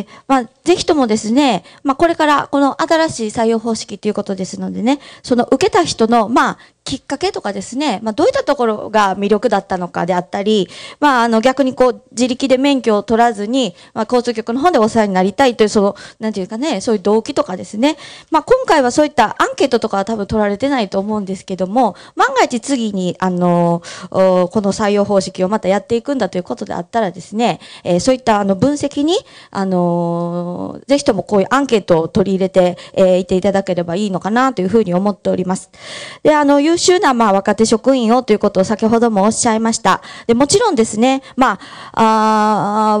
ー、まあ、ぜひともですね、まあ、これからこの新しい採用方式ということですのでね、その受けた人の、まあ、きっかけとかですね、まあ、どういったところが魅力だったのかであったり、まあ、あの逆にこう自力で免許を取らずに、まあ、交通局の方でお世話になりたいというそのなんていうかねそういう動機とかですね、まあ、今回はそういったアンケートとかは多分取られてないと思うんですけども万が一次にあのこの採用方式をまたやっていくんだということであったらですね、えー、そういったあの分析にあのぜひともこういうアンケートを取り入れて、えー、いていただければいいのかなというふうに思っております。であの優秀な、まあ、若手職員をということを先ほどもおっしゃいました。でもちろんですね、まあ、あ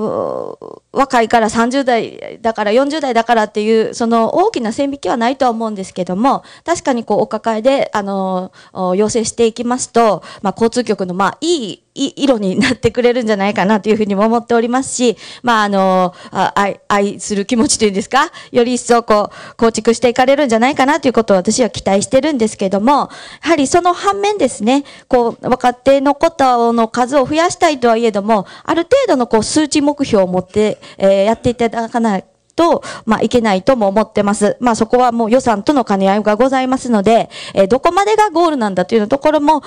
若いから30代だから40代だからっていう、その大きな線引きはないとは思うんですけども、確かにこうお抱えで、あの、要請していきますと、まあ交通局のまあいい色になってくれるんじゃないかなというふうにも思っておりますし、まあ、あの、愛、愛する気持ちというんですか、より一層こう、構築していかれるんじゃないかなということを私は期待してるんですけども、やはりその反面ですね、こう、若手のことの数を増やしたいとはいえども、ある程度のこう、数値目標を持ってえやっていただかないと、まあ、いけないとも思ってます。まあ、そこはもう予算との兼ね合いがございますので、えー、どこまでがゴールなんだというところも、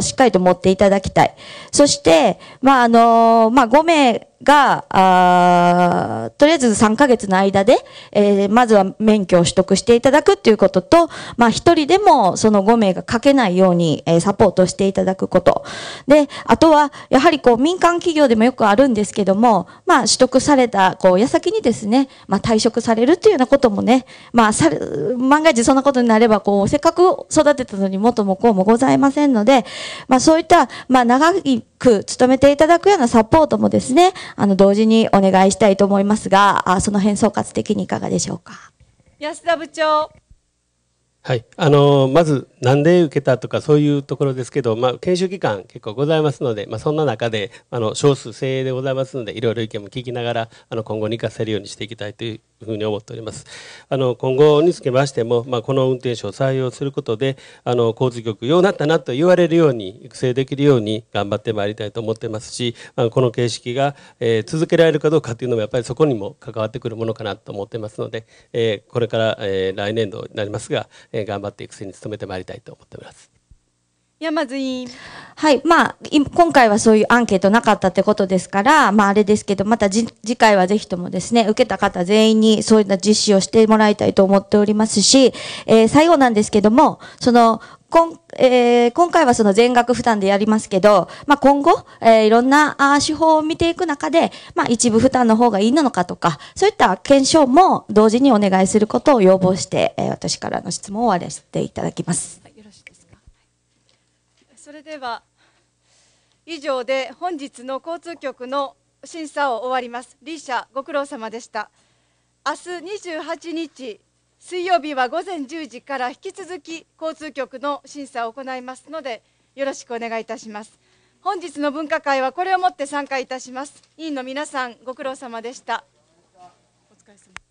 しっかりと持っていただきたい。そして、まあ、あのー、まあ、5名、が、あとりあえず3ヶ月の間で、えー、まずは免許を取得していただくっていうことと、まあ一人でもその5名が書けないように、えー、サポートしていただくこと。で、あとは、やはりこう民間企業でもよくあるんですけども、まあ取得された、こう矢先にですね、まあ退職されるっていうようなこともね、まあさ、万が一そんなことになれば、こう、せっかく育てたのに元もこうもございませんので、まあそういった、まあ長いく務めていただくようなサポートもですね、あの、同時にお願いしたいと思いますが、あその辺総括的にいかがでしょうか。安田部長。はい、あのまず何で受けたとかそういうところですけど、まあ、研修期間結構ございますので、まあ、そんな中であの少数精鋭でございますのでいろいろ意見も聞きながらあの今後に生かせるようにしていきたいといういうふうに思っております。あの今後につきましても、まあ、この運転手を採用することであの交通局ようなったなと言われるように育成できるように頑張ってまいりたいと思ってますし、あのこの形式が、えー、続けられるかどうかというのもやっぱりそこにも関わってくるものかなと思ってますので、えー、これから、えー、来年度になりますが、え頑張って育成に努めてまいりたいと思っております。山津員。はい。まあ、今回はそういうアンケートなかったってことですから、まああれですけど、また次回はぜひともですね、受けた方全員にそういった実施をしてもらいたいと思っておりますし、えー、最後なんですけども、その、こんえー、今回はその全額負担でやりますけど、まあ、今後、えー、いろんなあ手法を見ていく中で、まあ、一部負担の方がいいなのかとか、そういった検証も同時にお願いすることを要望して、えー、私からの質問を終わらせていただきます。それでは以上で本日の交通局の審査を終わります。李社ご苦労様でした。明日28日水曜日は午前10時から引き続き交通局の審査を行いますのでよろしくお願いいたします。本日の分科会はこれをもって参加いたします。委員の皆さんご苦労様でした。お疲れ様。